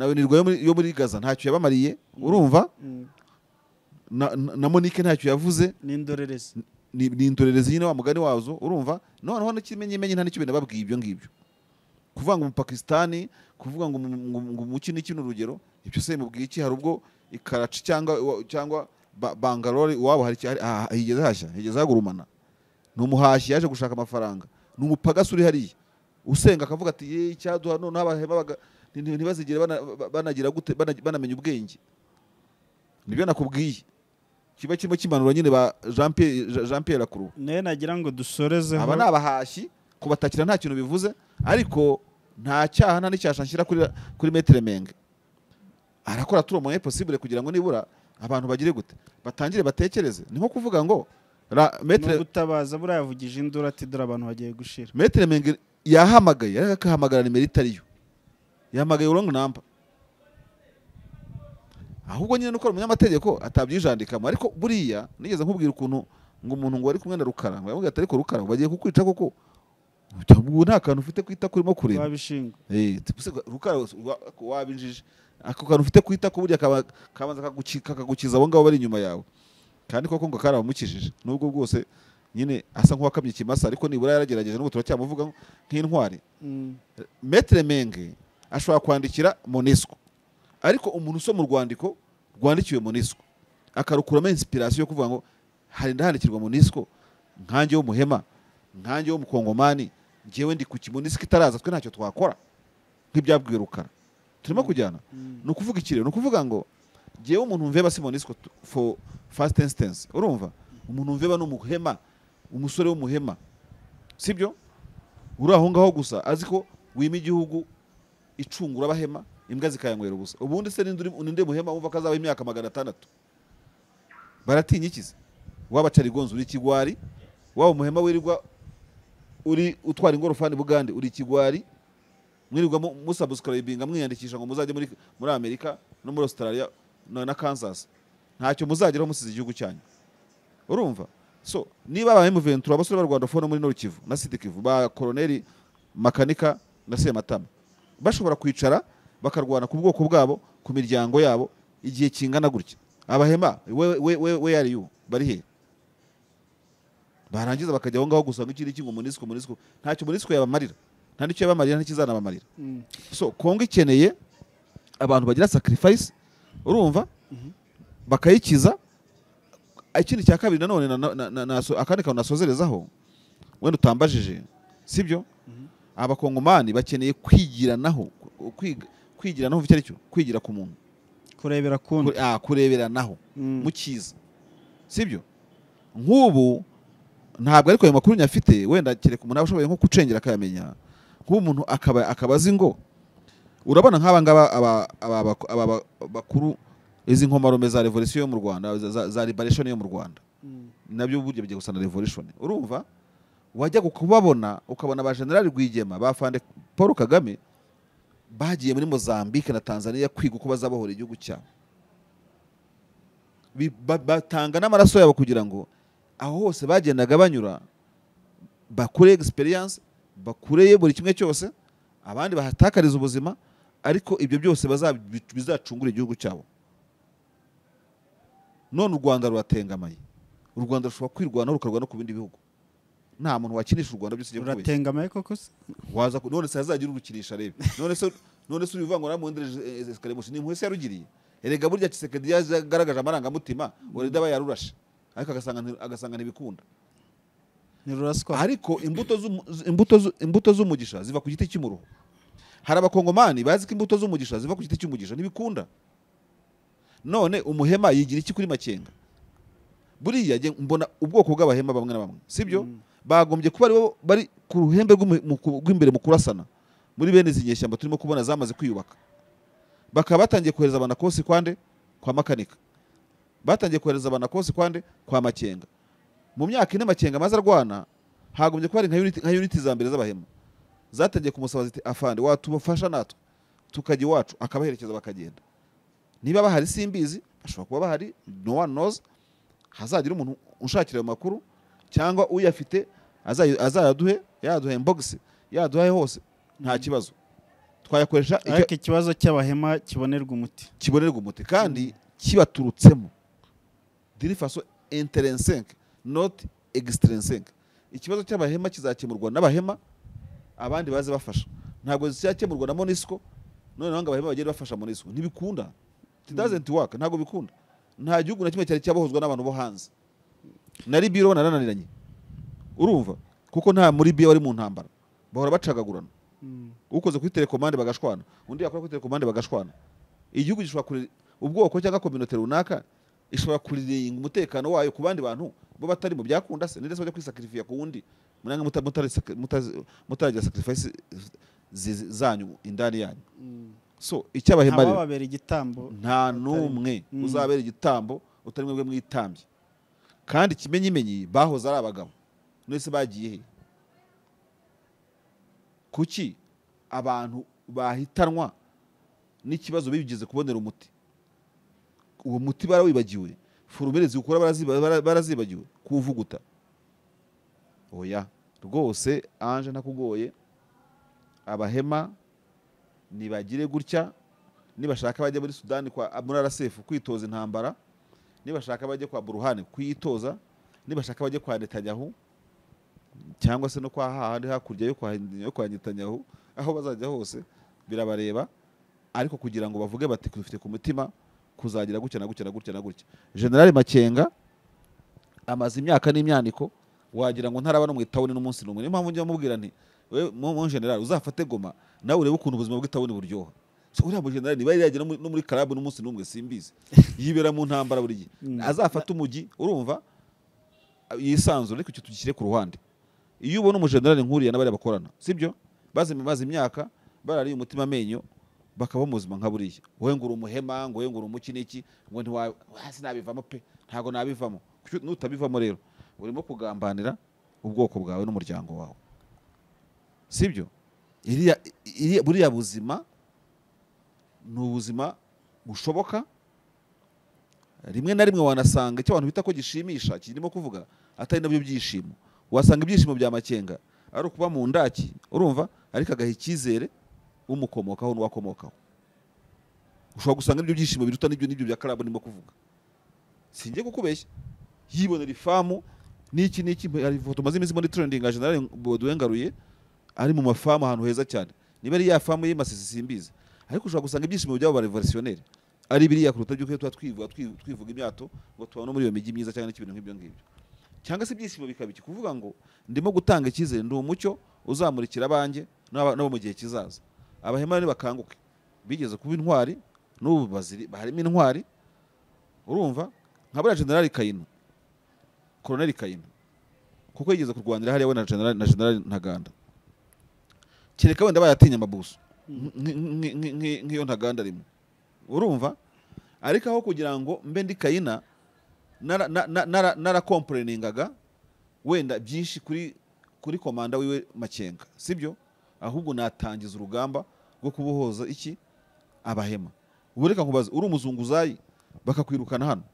na yunirwa yo muri gaza ntacyo yabamariye urumva mhm. na monike ntacyo yavuze ni indorerezi ni nyine wa mugani wazo urumva noneho n'ikimenyimenyi nta n'icyo binababwiye ibyo ngibyo kuvuga ngo umupakisitani kuvuga ngo umuki n'iki ni urugero ibyo se mubwiye iki hari ubwo ikaraci cyangwa cyangwa bangarore iwabo ah, ah, higeze hashya higeze hagurumana ni umuhashyi yaje gushaka amafaranga ni umupagasi uri hariya usenga akavuga ati ye icyaduha none abahema ntibazigere banagira gute banamenya ubwenge nibyo nakubwiye kiba kirimo kimanura nyine ba jean pierre akuru nawe nagira ngo dusorezeho aba ni abahashyi kubatakira nta kintu bivuze ariko nta cyaha nta n'icyasha nshyira kuri metero menge arakora turi umuhe posibure kugira ngo nibura abantu bagire gute batangire batekereze ni nko kuvuga ngo gutabaza buriya yavugije induru ati dore abantu bagiye gushira metero yahamagaye ariko akahamagara nimero itari yo yahamagaye urongo namba ahubwo nyine ukora umunyamategeko atabyijandikamo ariko buriya nigeze nkubwira ukuntu ngo umuntu ngo wari kumwe na rukara ngo yamubwira ati ariko rukara bagiye kukwica koko ubu nta kantu ufite kwita itako urimo kureba eh, rukara wabinjije ako kantu ufite ku itako buriya kabanza kakagukiza abo ngabo bari inyuma yawe kandi ko ngo karabamukijije nubwo bwose nyine asa nk'uwakamye ikimasa ariko nibura yaragerageje n'ubu turacyamuvuga nk'intwari metere mm. menge ashobora kwandikira monesco ariko umuntu usoma urwandiko rwandikiwe monesco akarukuramo insipirasiyo yo kuvuga ngo hari ndahandikirwa monesco nkange w'umuhema nkange w'umukongomani ngewe ndi ku kimonesco itaraza twe ntacyo twakora nk'ibyabwiye rukara turimo mm. kujyana mm. ni ukuvuga ikirere ni ukuvuga ngo jewe umuntu umveba simonisiko for first instance urumva umuntu umveba n'umuhema umusore w'umuhema sibyo uri aho ngaho gusa azi ko wima igihugu icungura abahema imbwa zikayanywera ubusa ubundi se n'undi muhema wumva ko azaba imyaka magana atandatu baratinya ikize waba carigonzi uri ikigwari waba umuhema wirirwa uri utwara ingorofani bugande uri ikigwari mwirirwa musabusikarayibinga mwiyandikisha ngo muzajye muri amerika no muri australia na kansas ntacyo muzageraho musize igihugu cyanyu urumva so niba aba emuveni abasore ba rwanda fone muri norikivu na sidikivu ba koroneri makanika na sematama bashobora kwicara bakarwana ku bwoko bwabo ku miryango yabo igihe kingana gutya abahema we yari yu bari he barangiza bakajya aho ngaho gusa nk'ikindi kingo munisiko munisiko ntacyo munisiko yabamarira nta n'icyo yabamarira ntikizanabamarira mm. so kongo ikeneye abantu bagira sacrifice urumva bakayikiza ikindi cya kabiri nanone akandi kantu nasozerezaho wenda utambajije sibyo abakongomani bakeneye kwigiranaho kwigiranaho icyo ari cyo kwigira ku muntu kurebera kundi ah, kureberanaho mm. mu cyiza sibyo nk'ubu ntabwo ariko ayo makuru nyafite wenda kereka umuntu aba ashoboye nko gucengera akayamenya nk'ubu umuntu akaba akaba azi ngo urabona nk'aba ngaba aba bakuru izi nkomarume za revolisiyo yo mu rwanda za liberation yo mu rwanda mm. nabyo burya bigiye gusa na revolution urumva wajya kubabona ukabona ba generali rwigema ba paul kagame bagiye muri mozambique na tanzania kwiga uko bazabohora igihugu cyabo batanga n'amaraso yabo kugira ngo aho hose bagendaga banyura bakure egisperiyanse bakure buri kimwe cyose abandi bahatakariza ubuzima ariko ibyo byose bizacungura igihugu cyabo none u rwanda ruratengamaye u rwanda rushobora kwirwanaho rukarwana no ku bindi bihugu nta muntu wakinisha u rwanda byose ugiye kubeshya ruratengamaye koko se waza none se hazagira urukinisha arebe none se none se urivangwa na mundereje esikaremushi eh, ni impuhwe se yarugiriye erega burya kisekedi yagaragaje amarangamutima ureda aba yarurashe ariko agasanga ntibikunda ariko imbuto z'umugisha ziva ku giti cy'umuruho hari abakongomani bazi ko imbuto z'umugisha ziva ku giti cy'umugisha ntibikunda none umuhema yigira iki kuri makenga buriya mbona ubwoko bw'abahema bamwe na bamwe sibyo mm. bagombye kuba aribo bari ku ruhembe rw'imbere mu kurasana muri bene izi nyeshyamba turimo kubona zamaze kwiyubaka bakaba batangiye kohereza abanakosi kwande kwa makanika batangiye kohereza abanakosi kwande kwa makenga mu myaka ine makenga amaze arwana hagombye kuba hari nka yuniti za mbere z'abahema zatangiye kumusaba ziti afande watubafasha natwe tukajya iwacu akabaherekeza bakagenda niba bahari simbizi bashobora kuba bahari no one knows hazagira umuntu ushakira ayo makuru cyangwa uyafite azayaduhe yaduha imbogisi yaduhaye hose nta mm. kibazo twayakoresha ariko ikibazo cy'abahema kibonerwa umuti kibonerwa umuti kandi kibaturutsemo dirifaso interensenke noti egisiterisenke ikibazo cy'abahema kizakemurwa n'abahema abandi baze bafasha ntabwo zikemurwa na monisiko noneho ngo abahema bagende bafasha monisiko ntibikunda tidazenti waka ntabwo bikunda nta gihugu na kimwe cyari cyabohozwa n'abantu bo hanze na libiro narananiranye urumva kuko nta muri biya wari mu ntambara bahora bacagagurana hmm. ukoze kuri telekomande bagashwana undi yakora kuri telekomande bagashwana igihugu gishobora ubwoko cyangwa kominote runaka ishobora kuriringa umutekano wayo ku bandi bantu bo batari mu byakunda se ndetse bajya kwisakirifiya ku wundi muranga mutaragera sacrifice zanyu indani yanyu mm. so icyo igitambo nta n'umwe mm. uzabera igitambo utari mwebwe mwitambye kandi ikimenyimenyi bahoze ari abagabo mwese bagiye he kuki abantu bahitanwa n'ikibazo bigeze kubonera umuti uwo muti barawibagiwe forumire zikora barazibagiwe kuwuvuguta oya rwose anje nakugoye abahema nibagire gutya nibashaka bajya muri sudani kwa muri arasefu kwitoza intambara nibashaka bajye kwa buruhani kuyitoza nibashaka bajye kwa netanyahu cyangwa se no kwa hahandi hakurya yo kwa netanyahu aho bazajya hose birabareba ariko kugira ngo bavuge bati dufite ku mutima kuzagira gutya na gutya na gutya na gutya generale makenga amaze imyaka n'imyaniko wagira ngo ntaraba no mu itabune n'umunsi n'umwe niyo mpamvu njya mubwira nti we mu general uzafate goma nawe urebe ukuntu ubuzima bw'itabune buryoha so uriya mu niba yajya no muri karabu n'umunsi n'umwe simbizi (laughs) yibera mu ntambara buri gihe mm. azafate umujyi urumva yisanzura ariko icyo tugishyire ku ruhande iyo ubona umujenerali nk'uriya n'abari bakorana sibyo bazi imyaka barariye umutima amenyo bakaba muzima nka buriya wowe ngo uri umuhema ngo wowe ngo uri umukiniki ngo ntiwabivamo pe ntabwo nabivamo nutabivamo rero urimo kugambanira ubwoko bwawe n'umuryango wawe sibyo buriya buzima ni ubuzima bushoboka rimwe na rimwe wanasanga icyo abantu bita ko gishimisha kirimo kuvuga atari nabyo byishimo wasanga ibyishimo bya makenga ari ukuba mu ndaki urumva ariko agaha icyizere umukomokaho n'uwakomokaho ushobora gusanga n'ibyo byishimo biruta n'ibyo n'ibyo bya karabu ndimo kuvuga sinjye kukubeshya yibonera ifamu n'iki n'iki hari ifoto maze iminsi muri trending general boduwengaruye ari mu mafamu ahantu heza cyane niba ari ya famu y'Imasisi simbizi ariko ushobora gusanga ibyishimo by'abo ba revolutionnaire ari biriya kuruta by'uko tuba twivuga twivuga imyato ngo tubane muri iyo mijyi myiza cyangwa n'ibintu nk'ibyo ngibyo cyangwa se ibyishimo bikaba iki kuvuga ngo ndimo gutanga icyizere ni umucyo uzamurikira abanjye nabo mu gihe kizaza abahemana nibakanguke bigeze kuba intwari n'ubu harimo intwari urumva nka buriya generali kayino koroneri kayima kuko yigeze kurwanira hariya we na generali ntaganda kereka wenda bayatinya amabuso nk'iyo ntaganda arimo urumva ariko aho kugira ngo mbe ndi kayina narakomporeningaga wenda byinshi kuri kuri komanda wiwe makenga sibyo ahubwo natangiza urugamba rwo kubohoza iki abahema ubu reka nkubaze uri umuzunguzayi bakakwirukana hano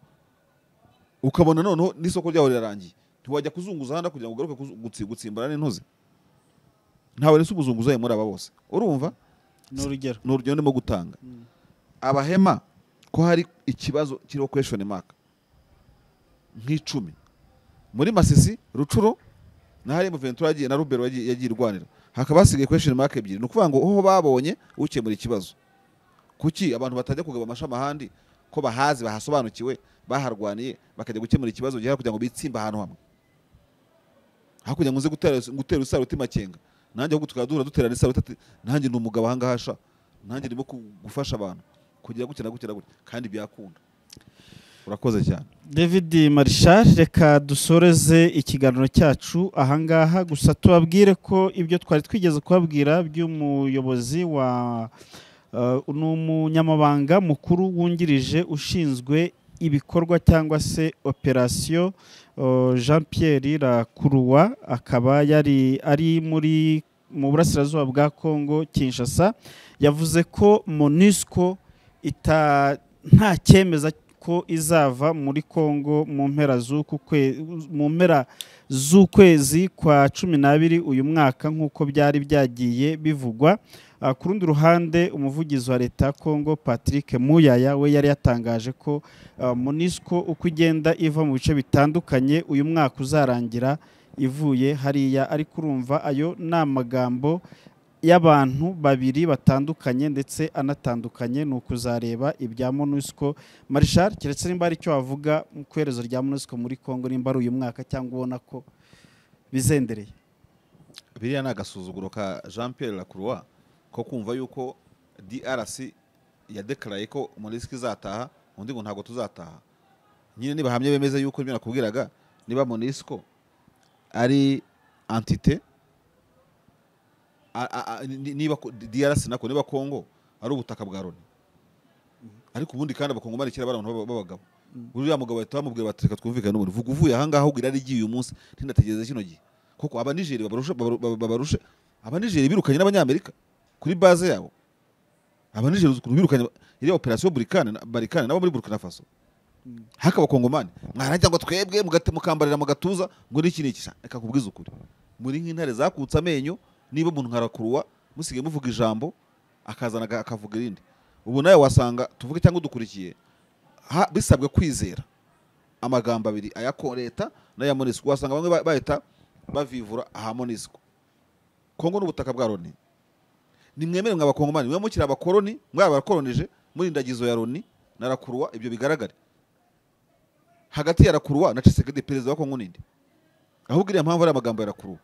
ukabona noneho n'isoko ryabo rirarangiye ntiwajya kuzunguza hano kugira ngo ugaruke gutsimbura n'intuzi ntawe rero ubuzunguza muri aba bose urumva ni urugero ni urugero ndimo gutanga mm. abahema ko hari ikibazo kiriho kweshoni maka nk'icumi muri masisi rucuro n'ahari muventura yagiye na rubero yagiye irwanira hakaba hasigaye kweshoni maka ebyiri ni ukuvuga ngo ho babonye ukemura ikibazo kuki abantu batajya kugaba amashami ahandi ko bahazi bahasobanukiwe baharwaniye bakajya gukemura ikibazo gihari kugira ngo bitsimba ahantu hamwe hakurya ngo uze gutera isaruti makenga nanjye ahubwo tukaba duhura duterana isaruti ati nanjye ni umugabo aha sha nanjye ndimo gufasha abantu kugira gutya na gutya na gutya kandi byakunda urakoze cyane david marishari reka dusoreze ikiganiro cyacu ahangaha gusa tubabwire ko ibyo twari twigeze kubabwira by'umuyobozi wa Eh, ni umunyamabanga mukuru wungirije ushinzwe ibikorwa cyangwa se operasiyo eh, jean Pierre Rakuruwa akaba yari ari muri mu burasirazuba bwa congo kinshasa yavuze ko Monisco ita nta cyemezo ko izava muri congo mu mpera mu mpera z'ukwezi kwa cumi n'abiri uyu mwaka nk'uko byari byagiye bivugwa ah, ku rundi ruhande umuvugizi wa leta ya congo patrick muyaya we yari yatangaje ko ah, monisco uko igenda iva mu bice bitandukanye uyu mwaka uzarangira ivuye hariya ariko urumva ayo ni amagambo y'abantu babiri batandukanye ndetse anatandukanye ni ukuzareba ibya monusco marishal keretse nimba hari icyo wavuga mu kwerezo rya monusco muri congo nimba ari uyu mwaka cyangwa ubona ko bizendereye biriya ni agasuzuguro ka jean pierre lacroix ko kumva yuko drc yadekaraye ko monisco izataha undi ngo ntabwo tuzataha nyine nibahamye bemeze yuko ibyo nakubwiraga niba monisco ari antite niba DRC nako niba Congo ari ubutaka bwa Loni ariko ubundi kandi abakongomani kera bari abantu b'abagabo mm. uriya mugabo bahita bamubwira bati reka twumvikane n'umuntu vuga uvuye aha ngaha ubwo irari uyu munsi ntinategereze kino gihe kuko abanigeri babarushe abanigeri birukanye n'abanyamerika kuri baze yabo abanigeri ukuntu birukanye iriya operasiyo barikane nabo muri burkina faso mm. hakaba abakongomani mwarangira ngo twebwe mukambarira mu gatuza ngo n'iki n'iki reka kubwiza ukuri muri nk'intare zakutse amenyo niba umuntu nka rakuruwa musigaye muvuga ijambo akazana akavuga irindi ubu nawe wasanga tuvuge cyangwa udukurikiye bisabwe kwizera amagambo abiri aya leta n'aya monisiko wasanga bamwe bahita bavivura aha monisiko kongo n'ubutaka bwa Roni ni mwemere mwa bakongomani mwe mukiri abakoroni mwaba abakoronije muri indagizo ya Roni narakuruwa ibyo bigaragare hagati ya rakuruwa na cisekedi perezida wa kongo ninde ahubwo iriya mpamvu ari amagambo ya rakuruwa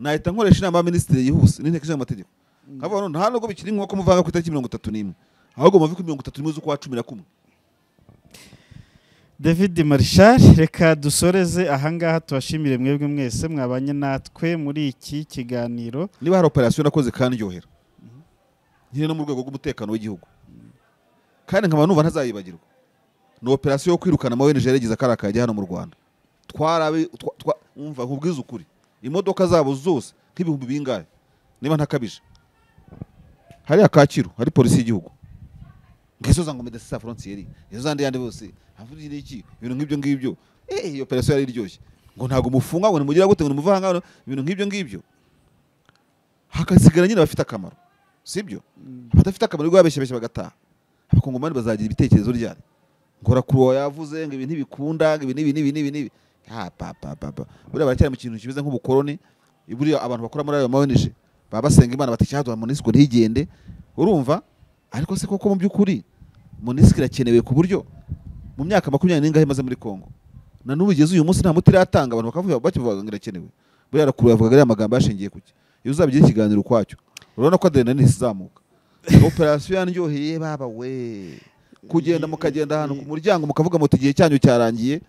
nahita nkoresha inama ya yihuse n'inteko ishinga amategeko nkavuga mm. none nta nubwo bikiri ngombwa muvanga ku itariki mirongo itatu n'imwe ahubwo muvi mirongo itatu n'imwe z'ukwa cumi na kumwe david marishal reka dusoreze ahangaha tubashimire mwebwe mwese mwabanye natwe muri iki kiganiro niba hari operasiyo nakoze kandyohera nyine no mu rwego rw'umutekano w'igihugu kandi nkaba numva ntazayibagirwa ni operasiyo yo kwirukana amawenjeregeza akarakajya hano mu rwanda twarabe twumva nkubwiza ukuri imodoka zabo zose nk'ibihumbi bingahe niba ntakabije hari kacyiru hari polisi y'igihugu ngizo za ngomede sa frontieri izo zandi yandi bose havugira iki ibintu nk'ibyo ngibyo eh iyo operation yari iryoshye ngo ntago mufunga ngo nimugira gute ngo nimuva hangano ibintu nk'ibyo ngibyo hakasigara nyine abafite akamaro sibyo mm. abadafite akamaro rwo babeshyabeshya bagataha abakongomani bazagira ibitekerezo ryari ngora kuruwa yavuze ngo ibi ntibikunda ngo ibi n'ibi n'ibi n'ibi n'ibi buriya baracyari mu kintu kimeze nk'ubukoroni buriya abantu bakora muri ayo mawenije baba basenga imana batishyadura monisiko ntigende urumva ariko se koko mu by'ukuri monisiko irakenewe ku buryo mu myaka makumyabiri n'ingahe imaze muri congo na n'ubu igeze uyu munsi nta muti iratanga abantu bakavuga bakivuga ngo irakenewe buriya rakuru yavugaga ariya magambo yashingiye kuki iyo uzabigira ikiganiro ukwacyo urabona ko adrenaline izamuka operasiyo yaryoheye baba we kugenda mukagenda ahantu ku muryango mukavuga muti igihe cyanyu cyarangiye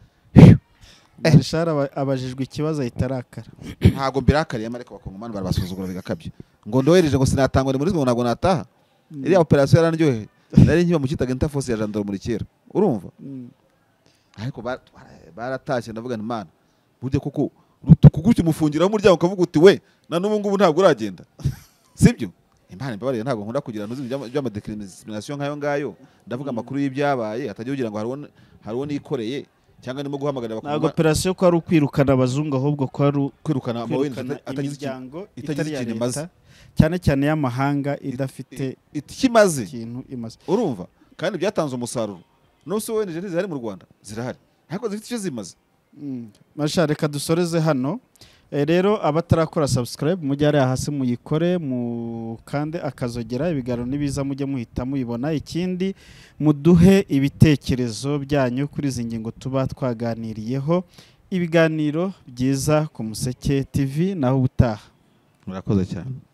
Eh. marishari abajijwe ikibazo ahita arakara ntabwo mbirakariye ariko bakongomani barabasuzugura bigakabya ngo ndohereje ngo sinatangwa muri zimwe ntabwo nataha mm. iriya operasiyo yaranaryoheye nari nkiba mu cyitaga intafose ya jandarumuri kera urumva mm. ariko baratashye ndavuga nti mana burya koko rutukugutya umufungiraho umuryango ukavuga uti we na n'ubu ngubu ntabwo uragenda (laughs) sibyo impano imbabarire ntabwo nkunda kugira by'amadekiriminasiyo nk'ayo ngayo ndavuga mm. amakuru y'ibyabaye atajya kugira ngo hari uwo nikoreye cyangwa arimo guhamagarira abakobwa ntabwo operasiyo ko ari ukwirukana abazungu ahubwo ko ari kwirukana imiryango itari iya leta cyane cyane y'amahanga idafite ikimaze ikintu imaze urumva kandi byatanze umusaruro n'ubu wowe zihari mu rwanda zirahari ariko zifite icyo zimaze mm. reka dusoreze hano Eh, rero abatarakora subscribe mujye ari hasi muyikore mukande akazogera ibiganiro n'ibiza mujye muhita muyibona ikindi muduhe ibitekerezo byanyu kuri izi ngingo tuba twaganiriyeho ibiganiro byiza ku museke tv naho ubutaha murakoze cyane